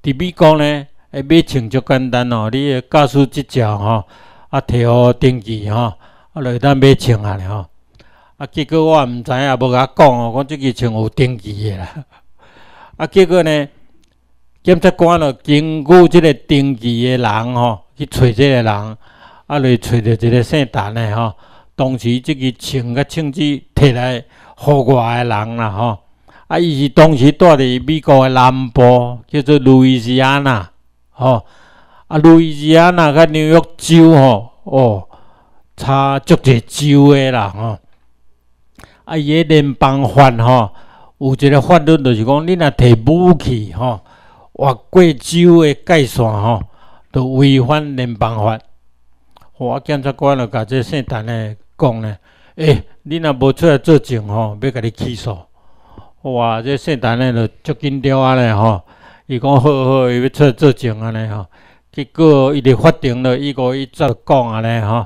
伫美国呢？诶，买穿就简单哦，你个驾驶执照吼，啊，摕好登记吼，啊，就等买穿啊尼吼。啊，结果我毋知影，无甲讲哦。讲即个穿有登记诶啦。啊，结果呢，检察官就经过即个登记诶人吼，去找即个人，啊，就找着一个姓陈诶吼。当时即个穿甲枪支摕来，户外诶人啦吼。啊，伊是当时住伫美国诶南部，叫做路易斯安那。哦，啊，易斯安那甲纽约州吼，哦，差足侪州的啦，吼。啊，伊联邦法吼，有一个法律就是讲，你若提武器吼，越过州的界线吼，着违反联邦法。我检察官就甲这姓陈的讲咧，诶，你若无出来作证吼，要甲你起诉。哇，这姓陈的就足紧张啊咧吼。伊讲好好，伊要出做证安尼吼，结果伊伫法庭了，伊个伊则讲安尼吼，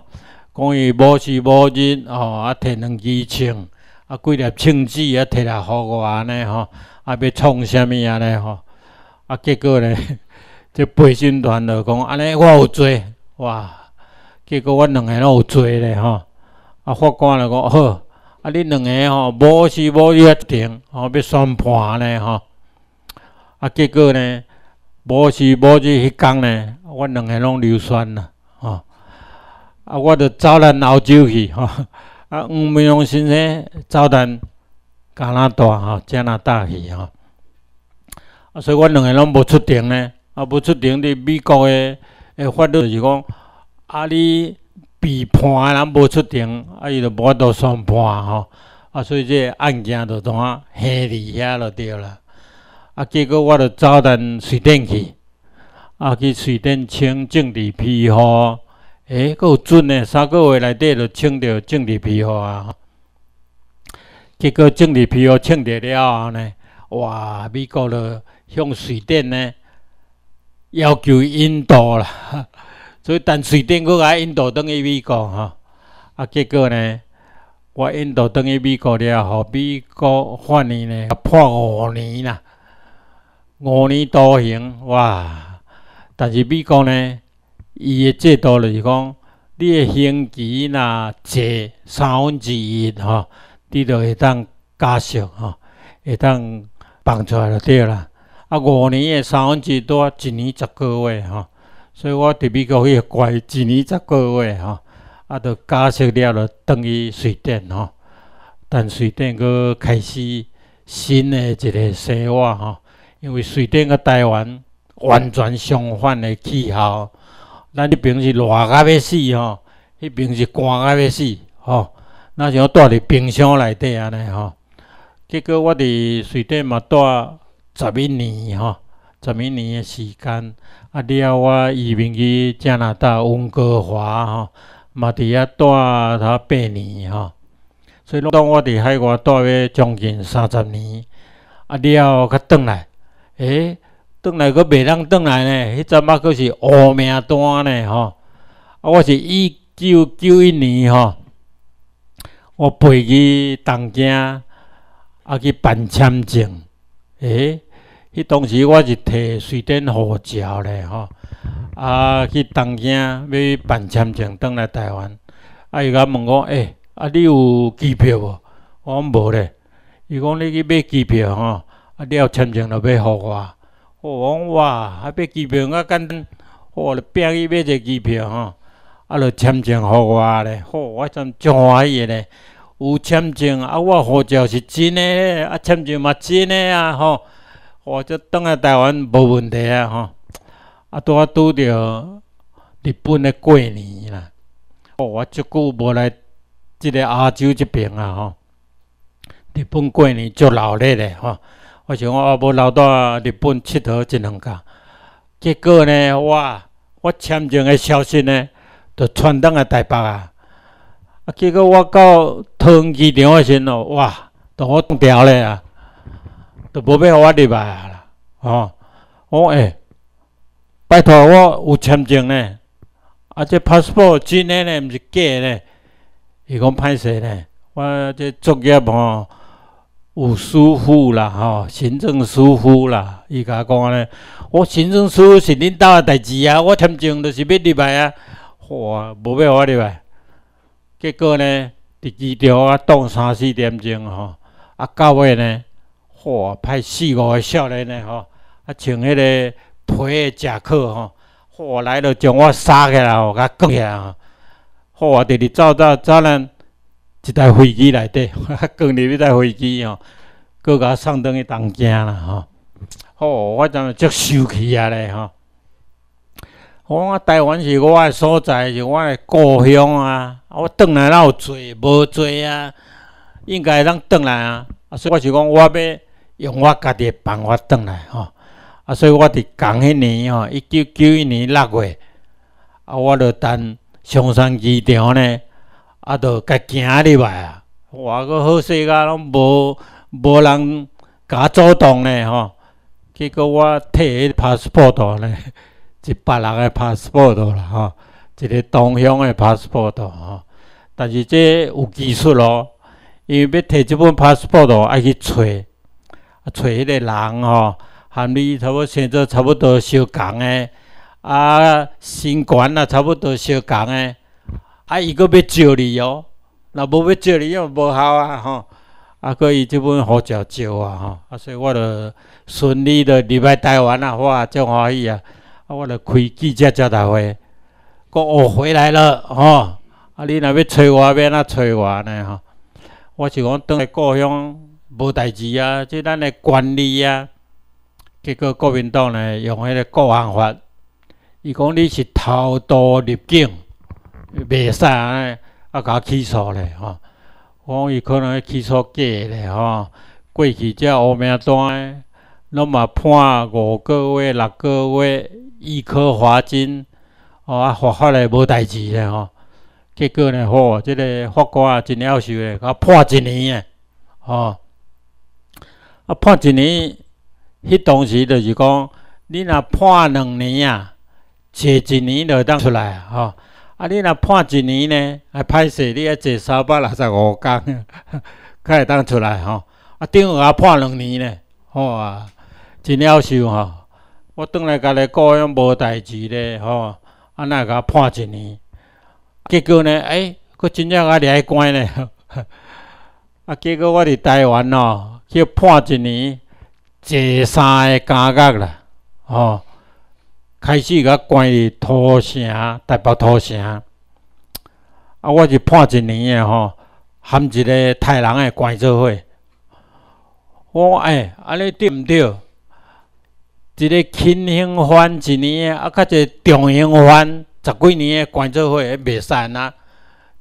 讲伊无时无日吼，啊摕两支枪，啊几粒枪支啊摕来互我安尼吼，啊要创啥物安尼吼，啊结果咧，这陪审团就讲安尼，我有罪，哇，结果我两个拢有罪咧吼，啊法官就讲好，啊恁两个吼无时无日一定吼要宣判尼吼。啊，结果呢？无时无日迄天呢，我两个拢流酸啦，吼！啊，我著走咱澳洲去，吼！啊，黄美龙先生走咱加拿大，吼，加拿大去，吼！啊，所以我两个拢无出庭呢，啊，无出庭，伫美国诶，诶法律是讲，啊，你被判人无出庭，啊，伊著无法度宣判，吼！啊，所以这案件就啊，黑伫遐就对了。啊！结果我着走陈水电去，啊去水电穿整理皮诶，佫有准嘞！三个月内底着穿着整理皮肤啊！结果整理皮肤穿着了后呢，哇！美国着向水电呢要求印度啦，所以但水电佫甲印度等于美国吼啊结果呢，我印度等于美国了，吼，美国法院呢？破五年啦！五年徒行哇！但是美国呢，伊个制度就是讲，你个刑期若坐三分之一吼，你就会当加息吼，会当放出来就对啦。啊，五年个三分之一多一年十个月吼，所以我伫美国迄个怪一年十个月吼，啊，就加息了就等于水电吼，但水电佫开始新个一个生活吼。因为水电甲台湾完全相反诶气候，咱迄边是热甲要死吼，迄边是寒甲要死吼。那像住伫冰箱内底安尼吼，结果我伫水电嘛住十一年吼，十一年诶时间啊，了我移民去加拿大温哥华吼，嘛伫遐住了八年吼，所以拢我伫海外待了将近三十年啊，了佮转来。诶，转来阁袂当转来呢？迄阵啊，阁是黑名单呢吼！啊，我是一九九一年吼，我飞去东京啊去办签证。诶，迄当时我是摕水电护照咧，吼，啊去东京要办签证，转来台湾。啊，伊甲问我，诶，啊你有机票无？我讲无咧，伊讲你去买机票吼。啊！要签证著要付我，我讲哇，啊，要机票，我讲，我著拼去买一个机票吼，啊，着签证付我咧。好，我真真欢喜咧。有签证，啊，我护照是真诶，啊，签证嘛真诶啊，吼，我即当来台湾无问题啊，吼，啊，拄啊拄着日本诶过年啦，哦，我即久无来即个亚洲即边啊，吼，日本过年足闹热诶吼。我想我要留老在日本佚佗一两干，结果呢，我我签证的消息呢，都传到阿台北啊，啊，结果我到汤机场的时阵哦，哇，同我冻掉咧啊，都无办我入来啦，吼，我哎，拜托我有签证呢，啊，这 passport 真的呢，唔是假的呢，伊讲歹势呢，我这作业吼。有师傅啦，吼，行政师傅啦，伊甲我讲安尼，我行政师是恁兜的代志啊，我签证就是要入来啊，哇，无要我入来。结果呢，伫机条啊，冻三四点钟吼，啊，到尾呢，哇，派四五个少年呢，吼，啊，穿迄个皮的夹克吼，哇，来着，将我捎起来，吼，甲掴起来，吼，啊直直走走走人。一台飞机内底，啊，入日一台飞机哦，各我送转去东京啦，吼。好，我真足生气啊咧吼。我讲台湾是我诶所在，是我诶故乡啊。啊，我转来哪有做，无做啊。应该通转来啊，啊，所以我是讲，我要用我家己诶办法转来，吼。啊，所以我伫讲迄年吼，一九九一年六月，啊，我著等香山机场咧。啊，着甲行入来啊！我阁好势甲拢无无人甲我阻挡呢吼。结果我摕迄 passport 呢，一百六个 passport 啦吼，一个东乡的 passport 吼。但是这有技术咯，因为要摕即本 passport 爱去揣啊，找迄个人吼，含你差不多生作差不多相共的，啊，身悬也差不多相仝的。啊！伊阁要借你哦，若无要借你，又无效啊！吼！啊，所伊即本护照借我吼！啊，所以我就顺利的入来台湾啊，哇，真欢喜啊！啊，我着开记者招待会，讲我回来了，吼！啊，你若要揣我，要哪揣我呢？吼！我是讲倒来故乡无代志啊，即咱的管理啊，结果国民党呢用迄个国安法，伊讲你是偷渡入境。袂使安啊！啊，甲起诉咧吼，讲伊可能起诉的咧吼，过去只黑名单，拢嘛判五个月、六个月，一扣罚金，吼啊，罚下咧无代志咧吼。结果呢，吼，这个法官真了受诶甲判一年诶，吼，啊判一年，迄当时就是讲，你若判两年啊，坐一年就当出来吼。啊，你若判一年呢，还歹势，你要坐三百六十五天，才会当出来吼。啊，顶啊判两年呢，啊，真了受吼。我倒来家来过，样无代志咧吼。啊，那甲判一年，结果呢？哎，佫真正掠两关呢。啊，结果我伫台湾哦，去判一年，坐三个监狱啦，哦。开始甲关土城，台北土城，啊！我是判一年的吼，含一个杀人诶关做伙。我哎，安尼对毋对？一个轻刑犯一年，诶，啊，甲一个重刑犯十几年诶关做伙，诶，袂散啊，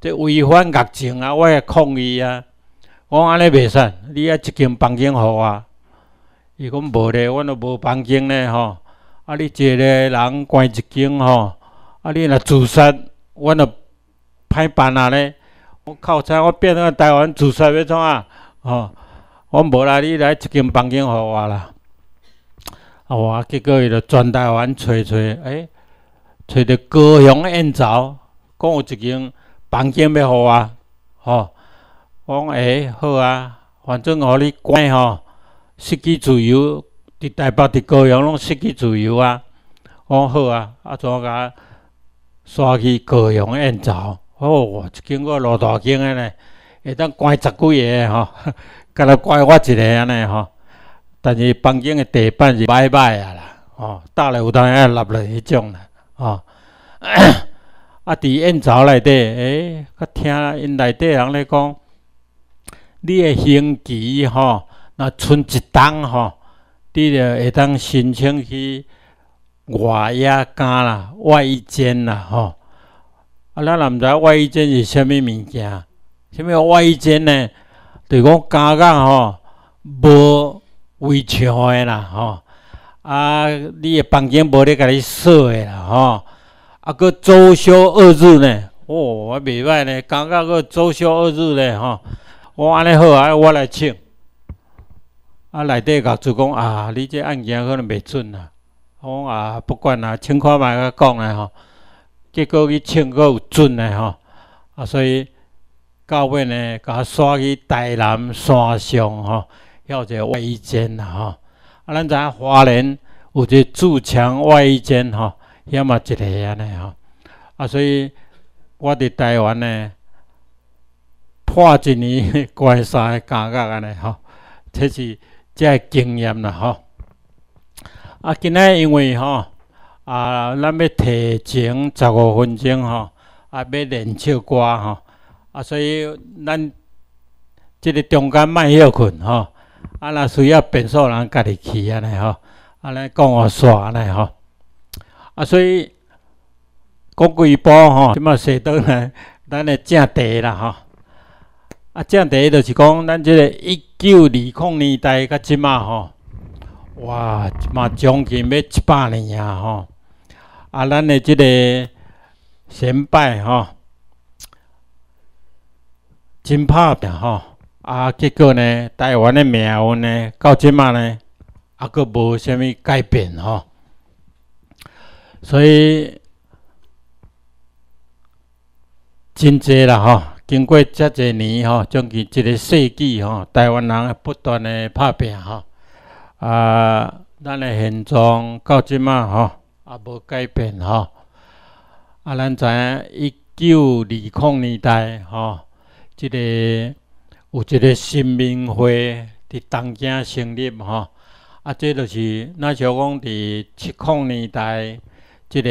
即违反疫情啊，我会抗议啊！我讲安尼袂使，你啊一间房间互我。伊讲无咧，我都无房间咧吼。啊，你一个人关一间吼，啊，你若自杀，阮着歹办啊咧！我靠，怎我变成台湾自杀要怎啊？吼，我无啦，你来一间房间互我啦。啊，我结果伊着全台湾找找，诶，找着高雄燕巢，讲有一间房间要互我，吼，我讲诶好啊，反正互你关吼，失去自由。伫台北伫高雄拢失去自由啊！哦，好啊，啊，怎个刷去高雄诶？烟灶哦，一经过偌大间个呢，会当关十几个吼，敢 来关我一个安尼吼。但是房间个地板是歹歹啊啦，哦，搭来有淡仔立落迄种啦，哦。啊，伫烟灶内底，欸，我听因内底人咧讲，你个烟机吼，若剩一档吼。你就会当申请去外压间啦，外间啦吼。啊，咱也毋知外间是啥物物件？虾物外间呢？就讲价格吼，无围墙的啦吼。啊，你的房间无咧甲你锁的啦吼。啊，佮租小二日呢？哇，我袂歹呢，感觉佮租小二日呢吼。我安尼好啊，我来请。啊，内底甲师讲啊，你这案件可能袂准啦。我讲啊，不管啦，请看嘛，甲讲诶吼。结果，伊请佮有准诶吼。啊，所以到尾呢，甲刷去台南山上吼，有一个外衣间啦吼。啊，咱知花莲有一个筑墙外衣间吼，遐嘛一个安尼吼。啊，所以我伫台湾呢，破一年 关三个感觉安尼吼，这是。即系经验啦，吼！啊，今仔因为吼，啊，咱要提前十五分钟，吼，啊，要练唱歌，吼，啊，所以咱即个中间卖休困，吼，啊，若需要变数，人家己去安尼吼，啊，讲互煞安尼吼，啊，所以讲几波，吼，即满说倒呢，咱来正题啦，吼。啊，这样第一就是讲，咱这个一九二零年代到即嘛吼，哇，嘛将近要一百年啊吼。啊，咱的这个先拜吼，真拍拼吼。啊，结果呢，台湾的命运呢，到即嘛呢，啊，佫无虾物改变吼。所以，真侪啦吼。经过遮济年吼，将近一个世纪吼，台湾人不断诶拍拼吼，啊，咱诶现状到即马吼也无改变吼。啊，咱知影一九二零年代吼，即个有一个新民会伫东京成立吼，啊，即就是那小讲伫七零年代，即个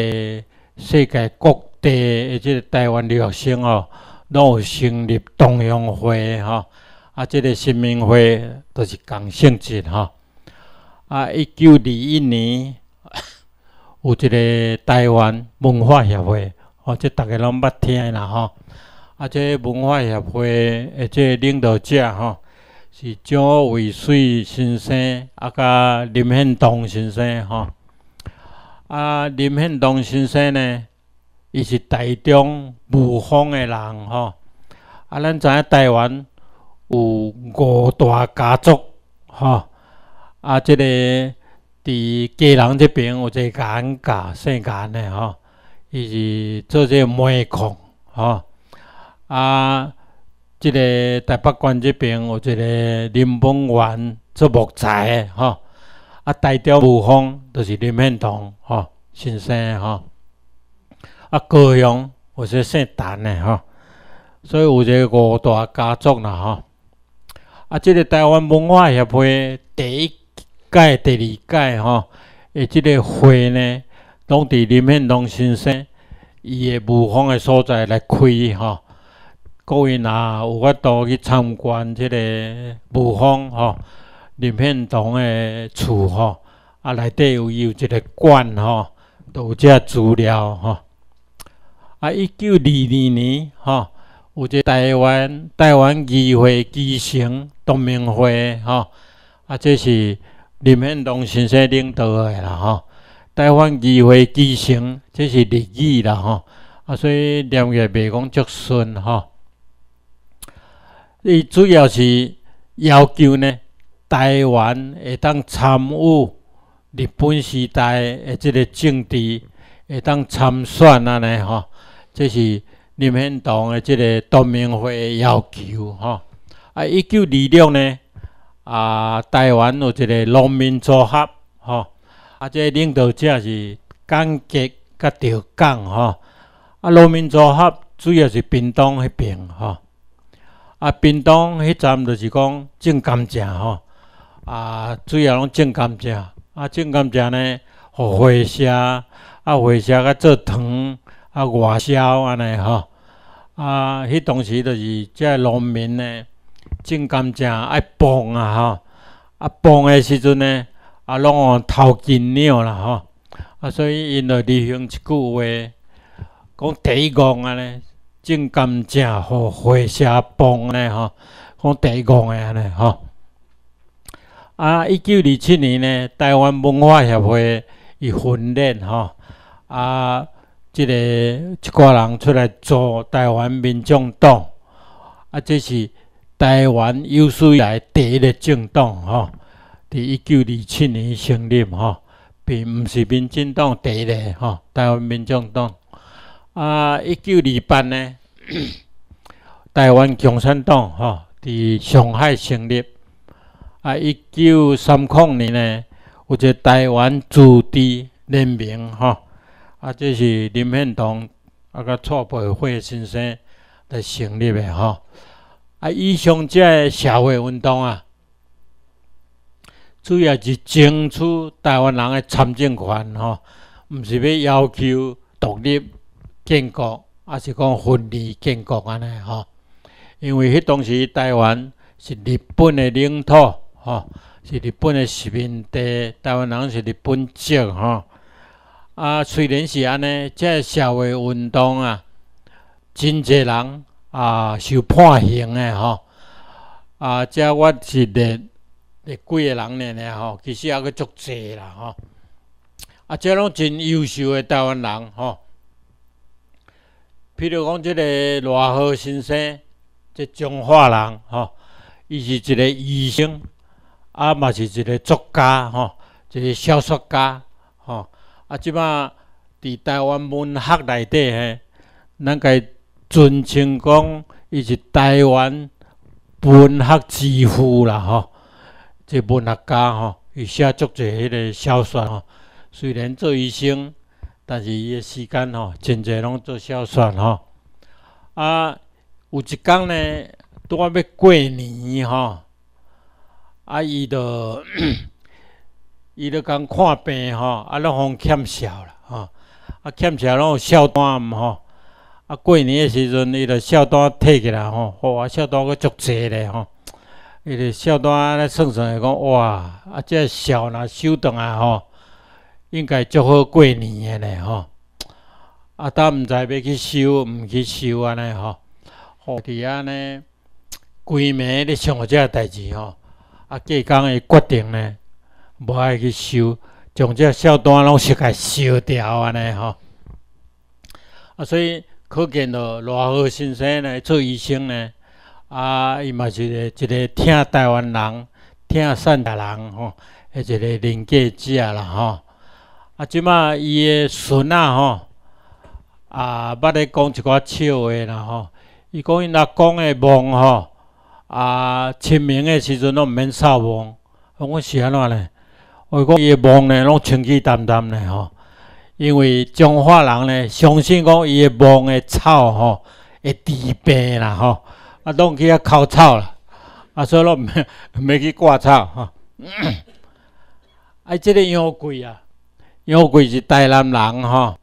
世界各地即个台湾留学生吼。拢有成立东乡会吼，啊，这个新民会都是共性质吼。啊，一九二一年有一个台湾文化协会，哦，即大家拢捌听啦吼。啊，即、这文化协会，诶，个领导者吼是蒋渭水先生，啊，甲林献堂先生吼。啊，林献堂先生呢？伊是台中雾峰的人，吼。啊，咱知影台湾有五大家族，吼。啊，这个伫家人即边有一个眼家姓颜的，吼。伊是做这个煤矿，吼。啊，即个台北关即边有一个林丰源做木材的，吼。啊，代表雾峰就是林献堂，吼先生，吼。啊，高阳或者姓陈的吼，所以有一个五大家族啦吼。啊，这个台湾文化协会第一届、第二届吼，欸，即个会呢，拢伫林献堂先生伊个墓方个所在来开吼。各位若有法度去参观即个墓方吼，林献堂个厝吼，啊，内底有有一个馆哈，有遮资料吼。啊！一九二二年，吼有一个台湾台湾议会基行董盟会，吼啊，这是林献堂先生领导的啦，吼，台湾议会基行，这是日语啦，吼，啊，所以了也袂讲足顺，吼，伊主要是要求呢，台湾会当参与日本时代的即个政治，会当参选安尼。吼。这是林献堂的即个农明会的要求，吼啊！一九二六呢，啊，台湾有一个农民组合，吼啊，即个领导者是甘杰甲赵刚，吼啊，农民组合主要是屏东迄边，吼啊，屏东迄站就是讲种甘蔗，吼啊，主要拢种甘蔗，啊，种甘蔗呢，互花蔗，啊，花蔗甲做糖。啊，外销安尼吼，啊，迄当时就是即个农民呢，真甘蔗爱帮啊吼，啊帮诶时阵呢，啊拢用头金领啦吼，啊所以因就流行一句话，讲第戆安尼，真甘蔗互火车帮安尼吼，讲第戆安尼吼。啊，一九二七年呢，台湾文化协会伊训练吼，啊。即个一挂人出来做台湾民众党，啊，这是台湾有史以来第一个政党，吼。在一九二七年成立，吼，并毋是民进党第一个，吼。台湾民众党。啊，一九二八呢，台湾共产党，吼，伫上海成立。啊，一九三五年呢，有一个台湾自治联盟，吼。啊，这是林献堂、啊甲蔡培慧先生的成立的吼啊，以上这社会运动啊，主要是争取台湾人的参政权吼，毋是要求独立建国，啊是讲分离建国安尼吼。因为迄当时台湾是日本的领土吼，是日本的殖民地，台湾人是日本籍吼。啊，虽然是安尼，即社会运动啊，真济人啊受判刑的吼。啊，即我是历历几个人咧咧吼，其实也阁足济啦吼。啊，即拢真优秀诶台湾人吼。比如讲即个罗浩先生，即中化人吼，伊是一个医生，啊嘛是一个作家吼，一个小说家。啊，即摆伫台湾文学内底吓，咱个尊称讲伊是台湾文学之父啦，吼，即文学家吼，伊写足侪迄个小说吼。虽然做医生，但是伊个时间吼，真侪拢做小说吼。啊，有一天呢，啊要过年吼，啊，伊都。伊咧讲看病吼，啊，拢互欠债了吼，啊，欠拢有少单毋吼，啊，过年诶时阵，伊就少单退起来吼，我少单阁足济咧吼，伊就少单尼算算下讲哇，啊，即个少若收当来吼，应该足好过年诶咧吼，啊，但毋知要去收，毋去收安尼吼，互伫啊咧规暝咧想个即个代志吼，啊，计工会决定咧。无爱去烧，将只烧单拢是伊收掉安尼吼。啊，所以可见着罗河先生来做医生呢，啊，伊嘛是一个听台湾人、听汕头人吼，一个人格者啦吼。啊，即马伊个孙仔吼，啊，捌来讲一寡笑话啦吼。伊讲伊阿公个梦吼，啊，清明个时阵拢毋免扫墓，讲是安怎呢？我讲伊个梦呢，拢清气淡淡的吼，因为彰化人呢，相信讲伊个梦的草吼会治病啦吼，啊，拢去遐烤草啦，啊，所以拢没 去割草吼。啊，这个杨贵啊，杨贵是台南人吼，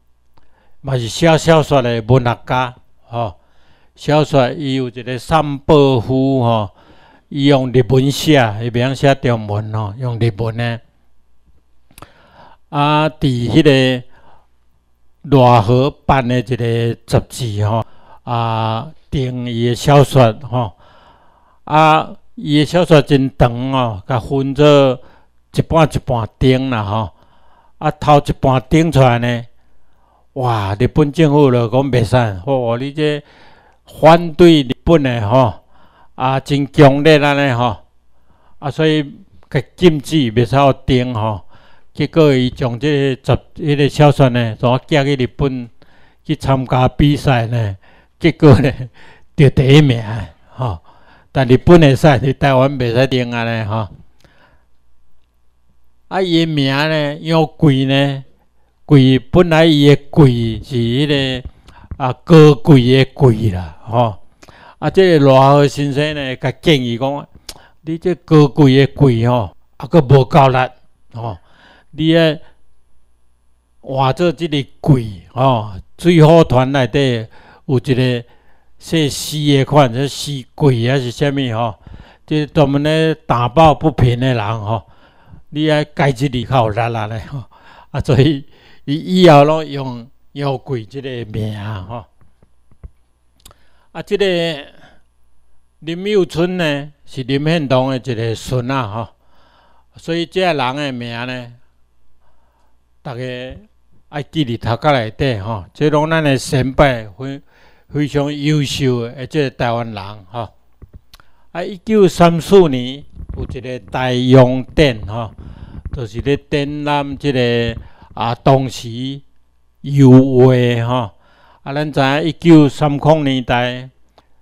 嘛是写小说的文学家吼，小说伊有一个三伯夫吼，伊用日文写，伊袂晓写中文哦，用日文呢。啊！伫迄个漯河办诶一个杂志吼，啊，登伊诶小说吼，啊，伊诶小说真长哦，甲分做一半一半登啦吼，啊，头一半登出来呢，哇！日本政府就讲袂使，吼，你即反对日本诶吼，啊，真强烈安尼吼，啊，所以甲禁止袂使互登吼。结果伊从个十迄个小说呢，带我寄去日本去参加比赛呢。结果呢，得 第一名，吼！但日本个赛，你台湾袂使赢啊尼吼！啊，伊名呢，叫贵呢，贵本来伊个贵是迄个啊，高贵个贵啦，吼！啊，即、个罗先生呢，甲建议讲，你即高贵个贵吼，啊，佫无够力，吼！你啊，换做即个鬼吼，水浒传内底有一个说死个，款，说死鬼还是啥物吼？即专门咧打抱不平的人吼。你爱改即较有力力嘞吼，啊，所以伊以后拢用妖鬼即个名吼。啊，即个林妙春呢，是林献堂的一个孙啊吼，所以即个人的名呢？大家爱记伫头壳内底吼，即拢咱个先辈非非常优秀个，即个台湾人吼。啊，一九三四年有一个台阳展吼，就是咧展览即个啊，当时油画吼。啊，咱知影一九三零年代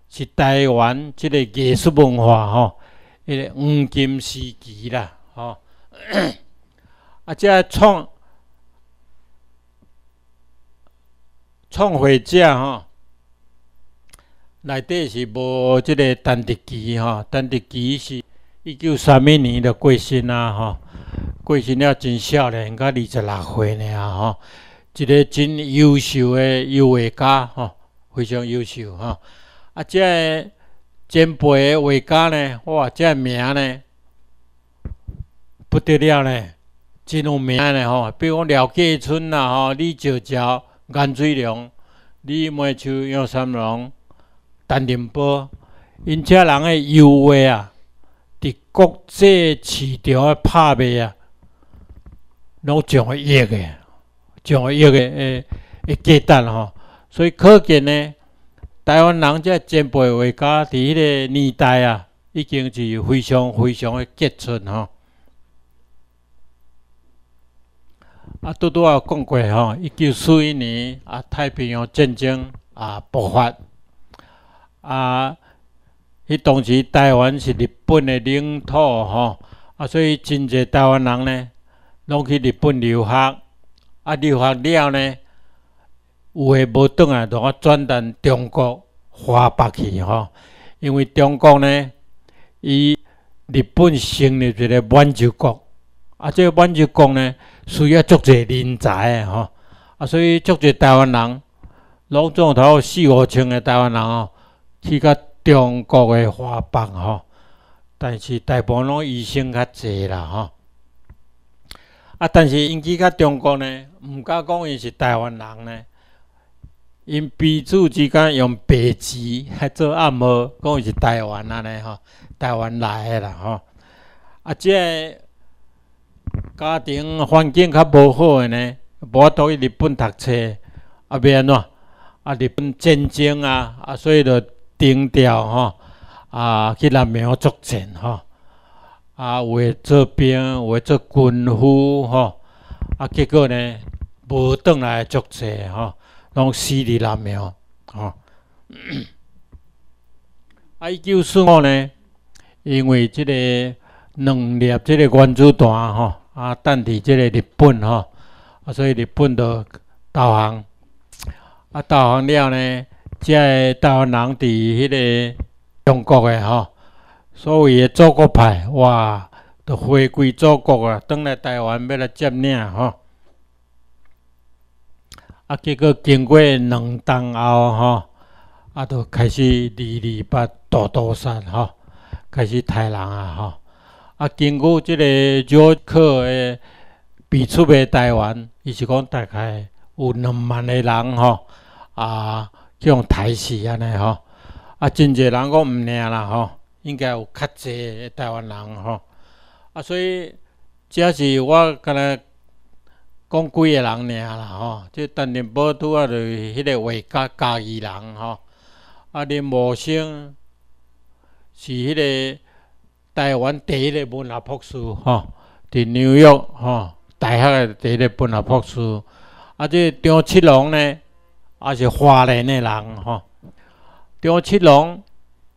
是台湾即个艺术文化吼，迄个黄金时期啦吼。啊，即创。创会者吼，内底是无即个陈德基吼，陈德基是一九三一年就过身啊吼，过身了真少年，才二十六岁呢啊哈，一个真优秀诶画家吼，非常优秀吼，啊，即个前辈画家呢，哇，即个名呢不得了呢，真有名呢吼，比如廖继春啦吼，李九朝。颜水龙、李梅秋、杨三郎、陈林波，因遮人诶油画啊，伫国际市场诶拍卖啊，拢上亿个，上亿个诶诶价值吼。所以可见呢，台湾人遮前辈画家伫迄个年代啊，已经是非常非常诶杰出吼。啊，拄拄啊讲过吼，一九四一年啊，太平洋战争啊爆发啊。伊当时台湾是日本的领土吼，啊，所以真济台湾人呢，拢去日本留学。啊，留学了呢，有诶无倒来，就我转到中国华北去吼。因为中国呢，伊日本成立一个满洲国，啊，即个满洲国呢。需要足侪人才诶，吼！啊，所以足侪台湾人，拢总头四五千个台湾人哦，去到中国诶花棒吼，但是大部分拢医生较侪啦，吼！啊，但是因去到中国呢，毋敢讲伊是台湾人呢，因彼此之间用白字还做按摩，讲是台湾安尼吼，台湾来诶啦，吼！啊，即。家庭环境较无好个呢，无度去日本读册，啊袂安怎？啊，日本战争啊，啊，所以就停掉吼，啊，去南苗作战吼，啊，为做兵，为做军夫吼，啊，结果呢，无倒来作者吼，拢死伫南苗吼。啊一九四五呢，因为即个两粒即个原子弹吼。啊，但伫即个日本吼，啊，所以日本都导航，啊，导航了呢。即个台湾人伫迄个中国诶吼，所谓诶祖国派哇，都回归祖国啊，倒来台湾要来占领吼。啊，结果经过两战后吼，啊，都开始二二八大屠杀吼，开始杀人啊吼。啊，经过即个石客的，被出卖台湾，伊是讲大概有两万个人吼，啊，去种台死安尼吼，啊，真侪人讲毋领啦吼，应该有较侪的台湾人吼，啊，所以这是我敢若讲几个人尔啦吼，即陈宁宝拄啊就是迄个画家家己人吼，啊，恁无亲是迄个。台湾第一个文学博士，哈，伫纽约，哈，大学的第一个文学博士。啊，即张七龙呢，也是华人的人，哈。张七龙，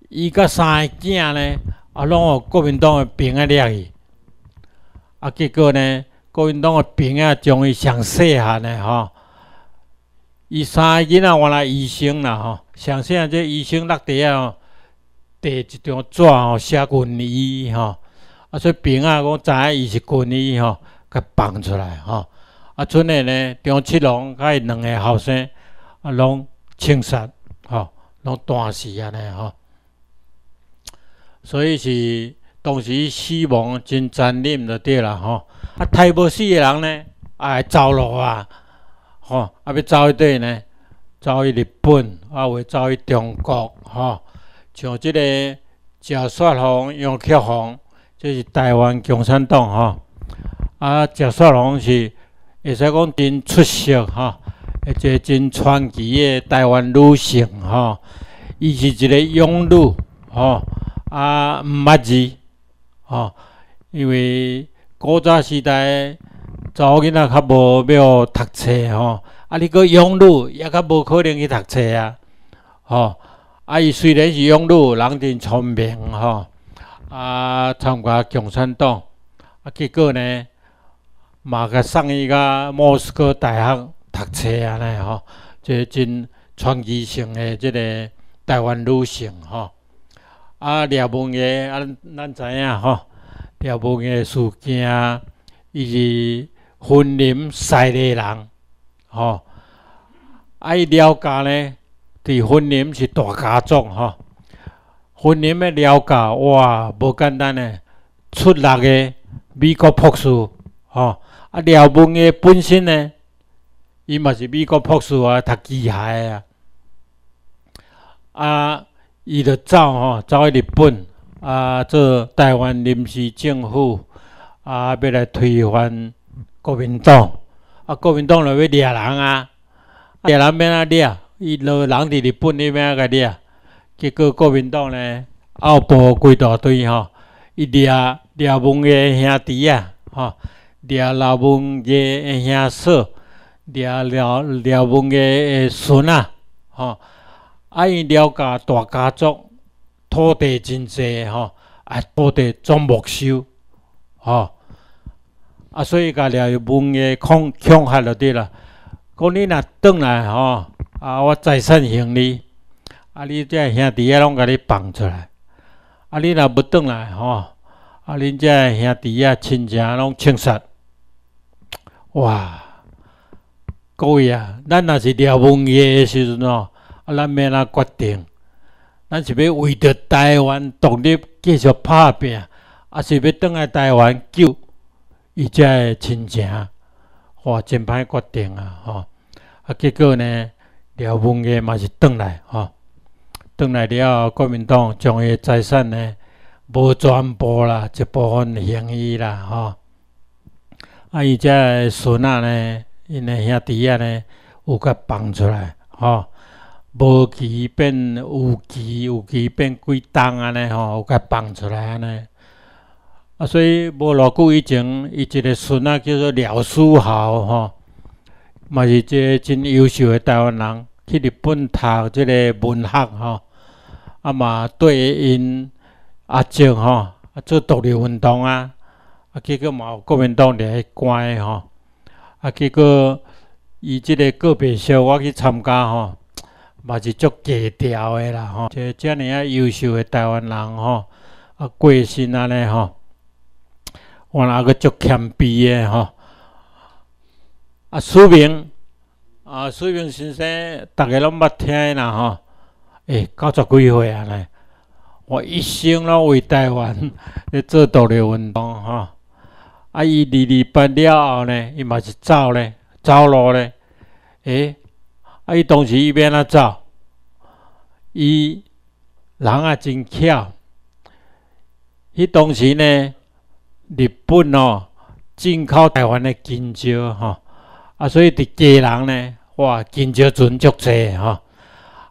伊甲三个囝呢，啊，拢互国民党诶兵啊，掠去。啊，结果呢，国民党诶兵啊，将伊上细汉诶，哈。伊三个囡仔原来医生啦，哈，上细汉即医生落地啊。第一张纸吼写军医吼，啊，所以兵啊，我知伊是军医吼，甲放出来吼。啊，剩下呢，张七龙伊两个后生啊，拢枪杀吼，拢断死安尼吼。所以是当时死亡真残忍就对啦吼。啊，杀无死的人呢，啊，走路啊，吼，啊，要走去倒呢，走去日本，啊，或走去中国吼。像即个贾雪红、杨克红，这是台湾共产党吼。啊，贾雪红是，会使讲真出色吼，而且真传奇的台湾女性吼。伊是一个勇女吼，啊，毋捌字，吼，因为古早时代查某囡仔较无要读册吼，啊，你个勇女也较无可能去读册啊，吼。啊！伊虽然是养女，人真聪明吼。啊，参加共产党，啊，结果呢，嘛甲送伊到莫斯科大学读册安尼吼，即真传奇性诶，即个台湾女性吼。啊，廖文月，啊，咱知影吼，廖文月事件，伊是婚姻大利人吼。啊，伊了解呢。伫婚姻是大家族吼，婚姻的了解哇，无简单诶，出六个美国博士吼，啊，廖文诶本身呢，伊嘛是美国博士啊，读机械个啊，啊，伊着走吼，走去日本啊，做台湾临时政府啊，要来推翻国民党啊，国民党着要掠人啊，掠人安哪掠？伊落人伫日本，迄物仔个掠，结果国民党呢，又布几大队吼，伊掠掠文爷兄弟啊，吼，掠老文爷兄嫂，掠了掠文爷孙啊，吼，啊伊了家大家族，土地真济吼，啊土地总没收，吼，啊所以甲掠文爷控强下落底啦，讲你若倒来吼。啊！我再三行李，啊！你这兄弟啊，拢甲你放出来。啊！你若要倒来，吼！啊！恁这兄弟啊、亲情拢清杀。哇！各位啊，咱若是聊文艺的时阵吼，啊，咱免仔决定，咱是要为着台湾独立继续拍拼，啊是要倒来台湾救伊这亲情，哇！真歹决定啊！吼！啊，结果呢？廖文业嘛是倒来吼，倒来了后，国民党将伊财产呢无全部啦，一部分还伊啦吼。啊，伊只孙仔呢，因个兄弟仔呢，有甲放出来吼，无期变有期，有期变几重安尼吼，有甲放出来安尼。啊，所以无偌久以前，伊一个孙仔叫做廖书豪吼。嘛是一个真优秀的台湾人，去日本读即个文学吼，啊嘛对因阿叔吼，啊做独立运动啊，啊结果嘛有国民党来关诶吼，啊结果伊即个个别小我去参加吼，嘛是足低调诶啦吼，一个遮尔啊优秀的台湾人吼，啊过身安尼吼，我阿佫足谦卑诶吼。啊，苏明，啊，苏明先生，大家拢捌听啦呐，吼！诶，九十几岁啊？呢，我一生拢为台湾 咧做独立运动，吼。啊，伊二二八了后呢，伊嘛是走咧，走路咧，诶，啊，伊当时伊安怎走，伊人也真巧，伊当时呢，日本哦，进口台湾的金蕉吼。啊，所以伫家人呢，哇，金蕉船足济吼。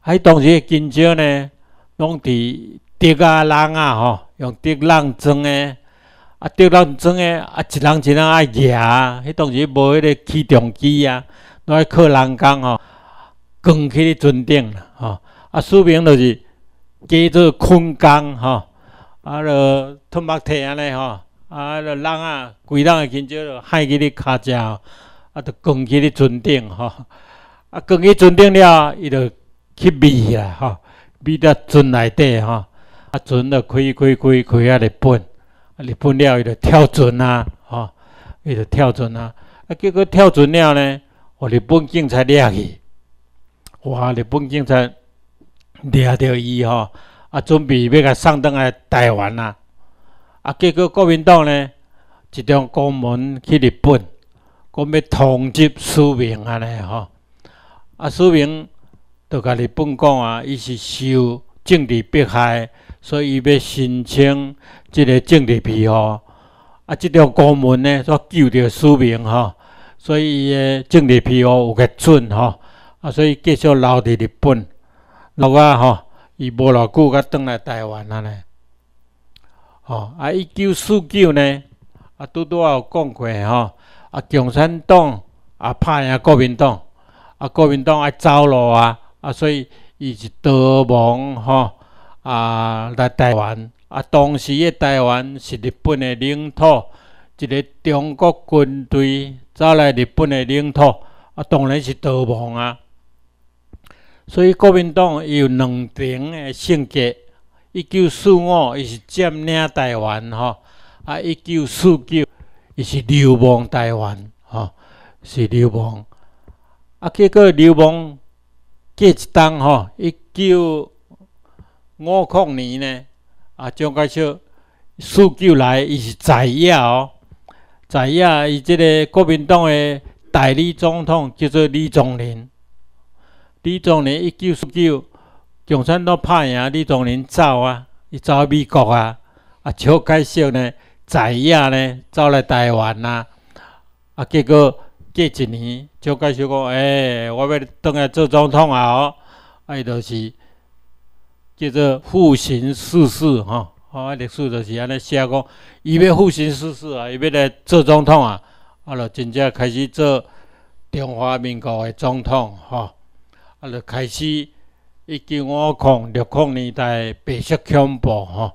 啊，当时金蕉呢，拢伫竹啊、狼啊吼，用竹狼装的啊，竹狼装的啊，一人一人爱举啊。迄当时无迄个起重机啊，拢爱靠人工吼，扛起伫船顶啦吼。啊，说明就是叫做困工吼。啊，就吞袜体安尼吼。啊，就人啊，规人个金蕉就海起你脚尖。啊，到工起的船顶哈，啊，工起船顶了，伊就吸味啊，哈，味到船内底哈，啊，船就开开开开啊，日本，啊，日本了，伊就跳船啊，哈，伊就跳船啊，啊，结果跳船了呢，哦，日本警察掠去，哇，日本警察掠着伊哈，啊，准备要甲送登来台湾啊，啊，结果国民党呢，一张公文去日本。讲要通治苏明安尼吼，啊，苏明在甲日本讲啊，伊是受政治迫害，所以伊要申请即个政治庇护。啊，即条公文呢，煞救着苏明吼，所以伊个政治庇护有个准吼，啊，所以继续留伫日本。落啊吼，伊无偌久，甲倒来台湾安尼。吼，啊，一九四九呢，啊，拄拄也有讲过吼。啊，共产党啊，拍赢国民党，啊，国民党爱走路啊，啊，所以伊是逃亡吼，啊，来台湾，啊，当时诶台湾是日本诶领土，一个中国军队走来日本诶领土，啊，当然是逃亡啊。所以国民党有两层诶性格，一九四五伊是占领台湾吼，啊，一九四九。伊是流氓台湾，吼，是流氓。啊，结果流氓过一冬，吼，一九五五年呢，啊，蒋介石四九来，伊是在野，哦，在野，伊即个国民党诶代理总统叫做李宗仁。李宗仁一九四九，共产党拍赢，李宗仁走啊，伊走美国啊，啊，蒋介石呢？知影呢，走来台湾呐，啊，结果过一年，蒋介石讲：“诶，我要当来做总统啊！”伊就是叫做复四世事吼，啊，历史就是安尼写讲，伊要复四世事啊，伊要来做总统啊，啊，就真正开始做中华民国的总统吼、啊，就开始一九五五、六五年代白色恐怖吼，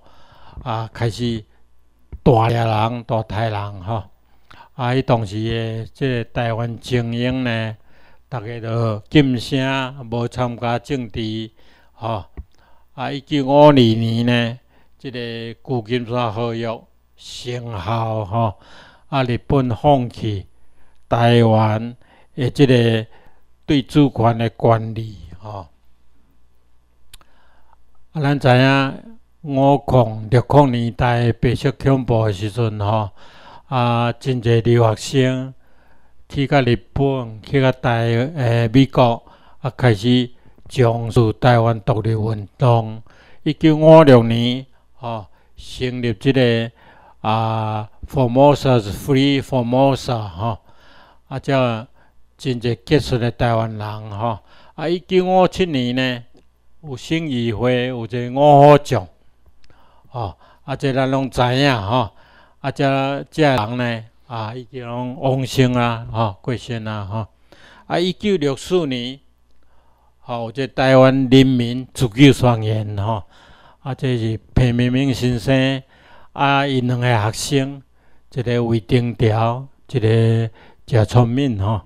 啊，开始。大量人大杀人吼。啊，伊同时诶，即个台湾精英呢，逐个都禁声，无参加政治吼。啊，一九五二年呢，即个《旧金山合约》生效吼，啊，日本放弃台湾诶，即个对主权诶管理吼。啊，咱知影。五矿六矿年代白色恐怖诶时阵吼，啊，真济留学生去到日本，去到台诶美国，啊，开始从事台湾独立运动。一九五六年吼，成立即个啊，Formosa Free Formosa 吼，啊，即真济杰出个台湾人吼。啊，一九五七年呢，有省议会，有一个五虎将。哦，啊，即咱拢知影哈，啊，即个人呢，啊，已经拢生啦，哈，过身啦，哈，啊，一九六四年，哦，这台湾人民自救宣言，哈，啊，这是平明明先生，啊，伊两个学生，一个魏定条，一个真聪明，哈，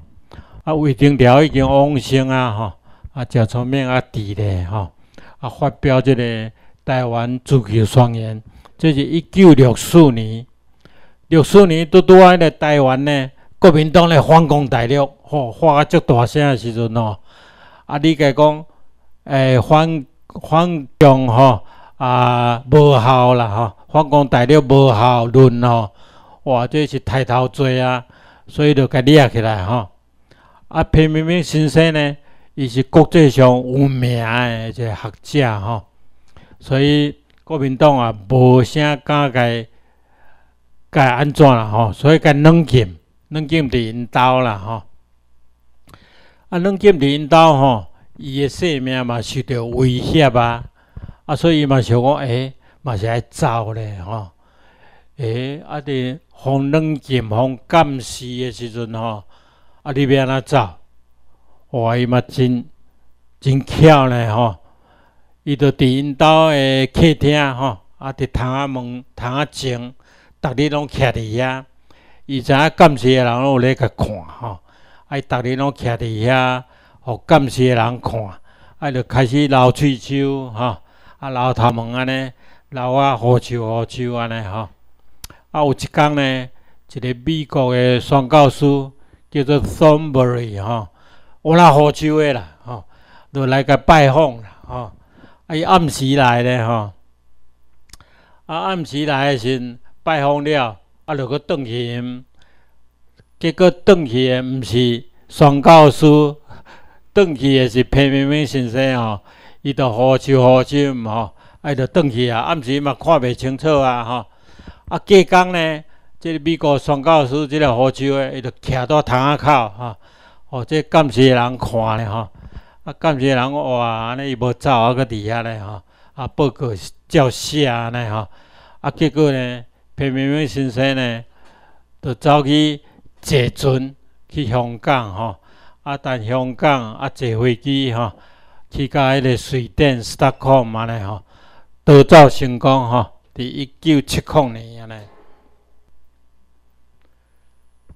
啊，魏定条已经往生啊，哈，啊，真聪明啊，伫咧。哈，啊，发表这个。台湾足球宣言，这是一九六四年六四年拄拄个台湾呢，国民党咧反攻大陆，吼喊啊足大声的时阵哦，啊，你讲，诶，反反共吼，啊，无效啦吼，反攻大陆无效论哦，哇，这是大头罪啊，所以就给掠起来吼，啊，平明明先生呢，伊是国际上有名的一个学者吼。所以国民党啊，无啥敢改，改安怎啦吼？所以改冷静，冷静伫因兜啦吼。啊，冷静伫因兜吼，伊的性命嘛，受到威胁啊。啊，所以嘛，想讲，哎，嘛是爱走咧吼。哎，啊，伫防冷静、防干视的时阵吼，啊，你安怎走，哇伊嘛真真巧咧吼。伊就伫因兜个客厅吼，啊，伫窗仔门、窗仔前，逐日拢徛伫遐。伊知影视谢人拢咧甲看吼，啊，伊逐日拢徛伫遐，互视谢人看，啊，就开始流喙手吼，啊，流头毛安尼，流啊胡椒胡椒安尼吼。啊，有一工呢，一个美国个宣教师叫做 Thombery 吼，我拉胡椒个啦吼，就来甲拜访啦吼。啊，伊暗时来咧吼，啊，暗时来诶时，拜访了，啊，就去转去。结果转去诶，毋是双教师，转去诶是潘明明先生吼，伊在福州福州吼，啊，就转去啊，暗时嘛看袂清楚啊吼。啊，隔工咧。即美国双教师，即个福州诶，伊就徛在窗仔口哈，哦，即干诶人看咧吼。啊！感谢人哇，安尼伊无走，啊，搁伫遐咧吼。啊，报告写安尼吼。啊，结果呢，平平伟先生呢，就走去坐船去香港吼。啊，但香港啊，坐飞机吼，去到迄个水电斯塔克嘛咧吼，都走成功吼。伫一九七五年安尼。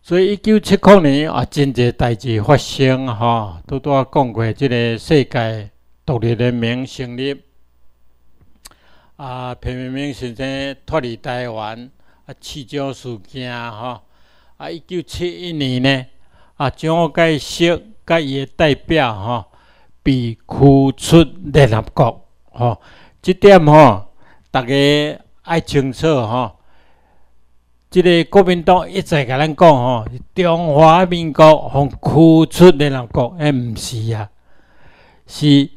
所以，一九七九年啊，真侪代志发生拄都都讲过。即个世界独立人民成立啊，平平明先生脱离台湾啊，赤脚事件吼，啊，一九七一年呢啊，蒋介石甲伊代表哈被驱出联合国，吼，即点吼，大家爱清楚吼。即个国民党一直甲咱讲吼，中华民国互驱出联合国，哎，毋是啊，是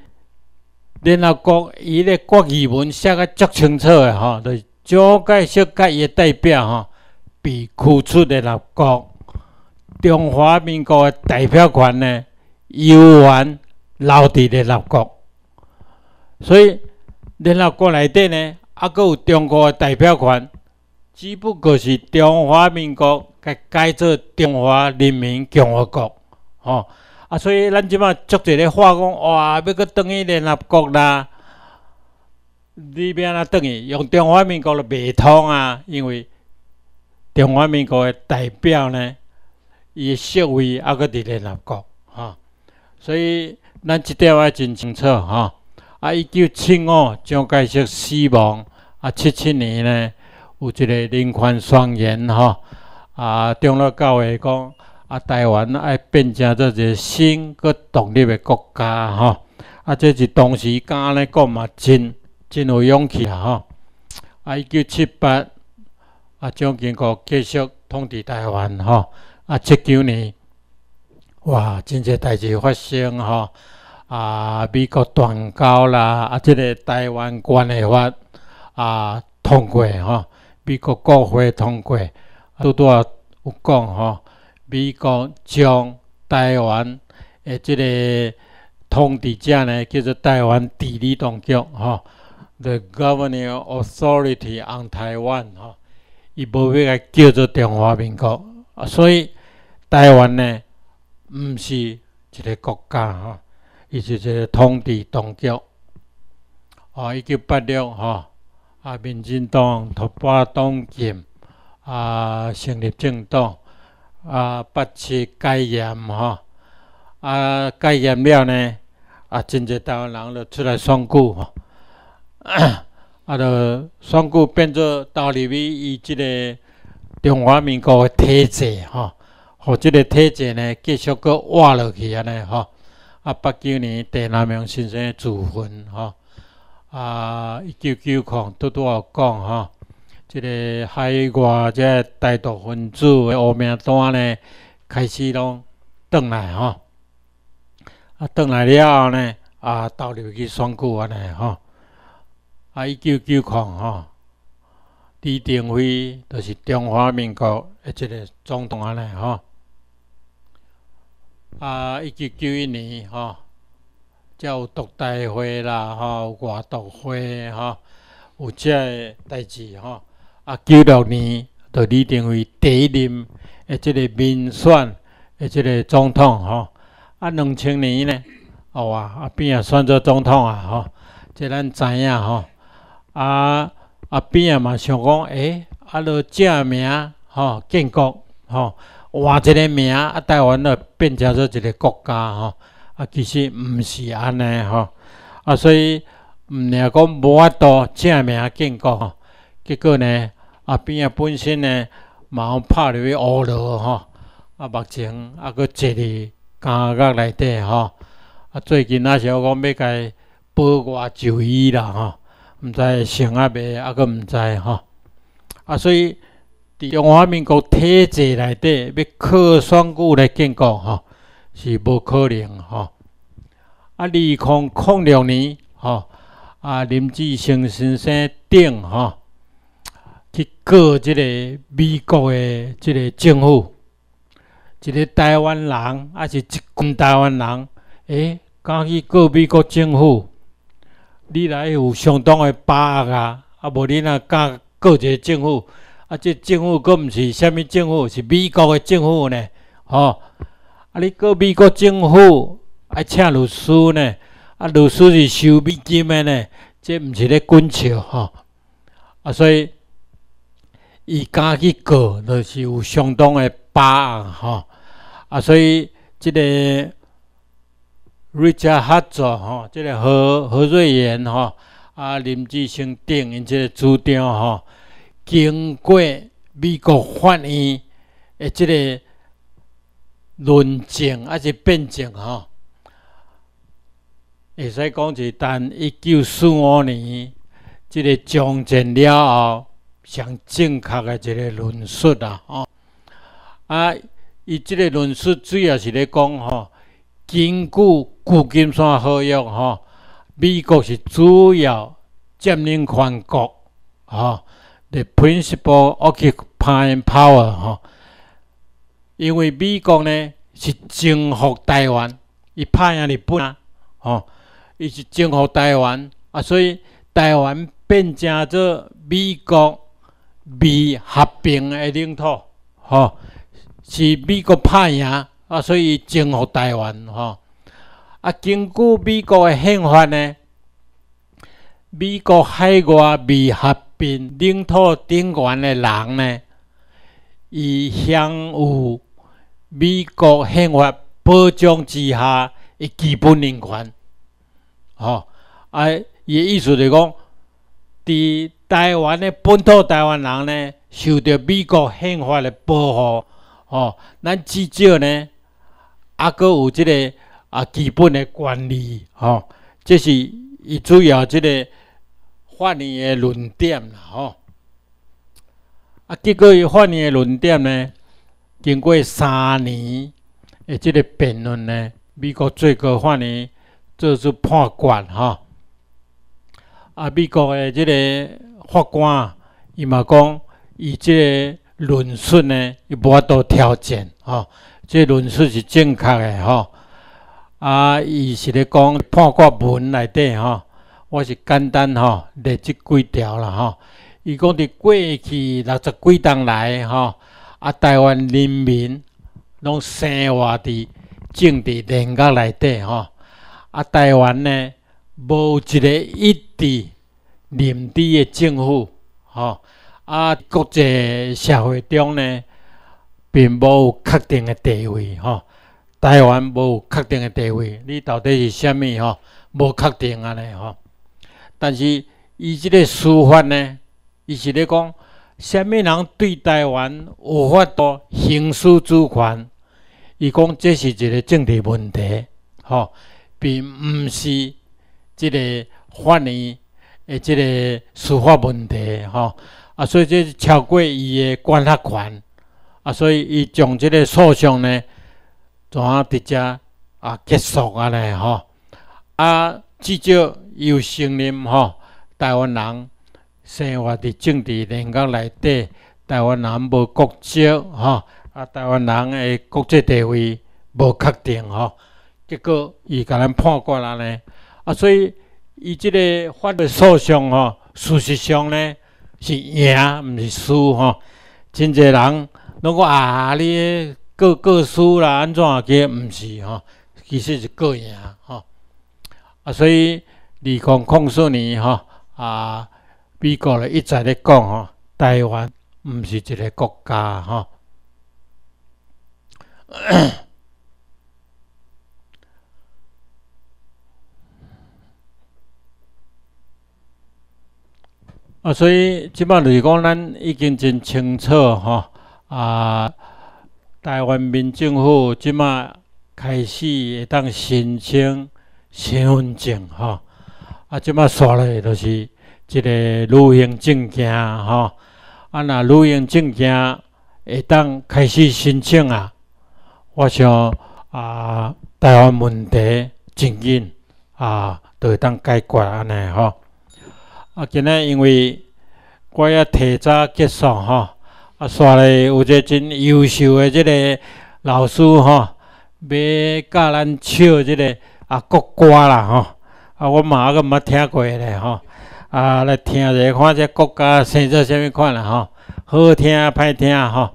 联合国伊咧国语文写啊足清楚的吼，就是蒋介石个伊诶代表吼，被驱出联合国，中华民国的代表权呢，由原留伫联合国，所以联合国内底呢，还佫有中国诶代表权。只不过是中华民国改改做中华人民共和国，吼啊！所以咱即摆足一咧话讲，哇！要阁当去联合国啦？你安怎当去？用中华民国就袂通啊，因为中华民国个代表呢，伊个席位还阁伫联合国，吼！所以咱即点仔真清楚，吼！啊，一九七五蒋介石死亡，啊，七七年呢？有一个林宽双言，吼啊，中了教下讲啊，台湾爱变成做一个新佮独立的国家，吼啊，这是当时刚安尼讲嘛，真真有勇气，啊吼啊，一九七八啊，蒋经国继续统治台湾，吼啊，七九年哇，真济代志发生，吼啊，美国断交啦，啊，即个台湾关系法啊通过，吼。美国国会通过，拄拄啊有讲吼，美国将台湾诶即个统治者呢叫做台湾地理当局吼，the governor authority on Taiwan 吼，伊无要来叫做中华民国，啊，所以台湾呢毋是一个国家吼，伊是一个统治当局。啊，一九八六吼。啊，民进党突破党禁，啊，成立政党啊，不切戒严吼啊，戒严了呢啊，真台湾人就出来选举吼，啊，就选举变作投入去伊即个中华民国的体制吼，互即个体制呢，继续搁活落去安尼吼，啊，八九年戴南明先生主婚吼。啊，一九九矿，多多讲哈，这个海外这歹毒分子的黑名单呢，开始拢倒来哈。啊，倒来了后呢，啊，投入去选举安尼哈。啊，一九九矿哈，李定辉就是中华民国的即个总统安尼哈。啊，一九九一年哈。有独大会啦，吼，外独会，吼，有个代志，吼。啊，九六年就拟定为第一任的即个民选的即个总统，吼。啊，两千年呢，哇，啊，变啊，选做总统啊，吼。这咱知影，吼。啊，啊，变啊，嘛想讲，诶，啊，落正名，吼，建国，吼，换一个名，啊，台湾了，变成做一个国家，吼。啊，其实毋是安尼吼，啊，所以毋了讲无法度正面建国吼，结果呢，啊，变啊本身呢，嘛有拍入去乌楼吼，啊，目前啊，佫坐伫监狱内底吼，啊，最近若是讲要伊保外就医啦吼，毋知成啊未，啊佫毋知吼，啊，所以伫中华民国体制内底要靠双股来建构吼。是无可能吼！啊，二零零六年吼，啊林志兴先生顶吼，去告即个美国的即个政府，一个台湾人啊，是一群台湾人，诶，敢去告美国政府，你来有相当的把握啊？啊，无你若敢告一个政府？啊，这政府更毋是啥物政府？是美国的政府呢？吼！啊！你个美国政府啊，请律师呢？啊，律师是收美金的呢，这毋是咧滚笑吼！啊，所以伊家己告，就是有相当的把握吼！啊，所以这个 Richard h 吼，这个何何瑞言吼，啊林志兴等因个主张吼，经过美国法院诶，这个。论证还是辩证吼，会使讲是但一九四五年即个战争了后，上正确的一个论述啦，吼啊，伊即个论述主要是咧讲吼，根据《旧金山合约》吼，美国是主要占领全国吼，the p r i n c i p occupying power 吼。因为美国呢是征服台湾，伊拍赢日本啊，吼，伊是征服台湾啊，所以台湾变成做美国未合并的领土，吼，是美国拍赢啊，所以征服台湾，吼，啊，根据美国诶宪法呢，美国海外未合并领土顶居诶人呢，伊享有美国宪法保障之下，诶，基本人权，吼，啊，伊诶意思就讲，伫台湾诶，本土台湾人呢，受着美国宪法诶保护，吼，咱至少呢，啊，佫有即个啊，基本诶权利，吼，这是伊主要即个法律诶论点啦，吼，啊，结果伊法律诶论点呢？经过三年的即个辩论呢，美国最高法院做出判决吼。啊，美国的即个法官伊嘛讲，伊即个论述呢伊无法度挑战吼，哈？个论述是正确的哈。啊，伊是咧讲判决文内底吼，我是简单吼列即几条啦吼。伊讲伫过去六十几当来哈。啊，台湾人民拢生活伫政治内阁内底吼。啊，台湾呢无一个一致认主诶政府吼。啊，国际社会中呢，并无确定诶地位吼。台湾无确定诶地位，你到底是虾物吼？无确定安尼吼。但是伊即个司法呢，伊是咧讲。什物人对台湾有法度行使主权？伊讲这是一个政治问题，吼，并毋是即个法律诶，即个司法问题，吼啊，所以这是超过伊的管辖权，啊，所以伊从即个诉讼呢，怎直接啊结束啊咧，吼啊，至少有承认吼，台湾人。生活伫政治人格内底，台湾人无国籍，吼啊！台湾人的国际地位无确定，吼。结果伊甲咱判过来呢，啊！所以伊即个法律诉讼，吼，事实上呢是赢，毋是输，吼。真济人拢讲啊，你个个输啦，安怎个毋是吼？其实是个赢，吼。啊！所以二讲控诉你，吼啊！美国咧一直在讲吼，台湾毋是一个国家吼。啊，所以即就是讲，咱已经真清楚吼，啊，台湾民政府即摆开始会当申请身份证吼，啊，即摆刷去就是。即个旅行证件吼，啊，那旅行证件会当开始申请啊。我想啊，台湾问题真紧啊都会当解决安尼吼。啊，今仔因为我也提早结束吼，啊，刷咧有一个真优秀的即个老师吼，要教咱唱即个啊国歌啦吼，啊，我嘛个捌听过咧吼。啊，来听一下，看这国家生出啥物款啦？吼，好听歹听啊？哈。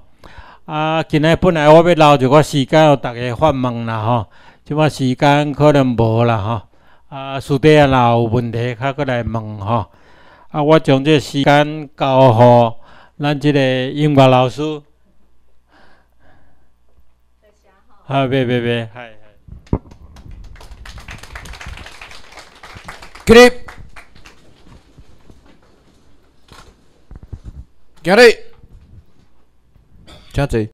啊，今仔本来我要留一个时间，逐个发问啦？吼，即满时间可能无啦？吼，啊，私底下若有问题，较过来问？吼，啊，我将这时间交互咱即个音乐老师。啊，别别别，系系。Gerai. Čia tai.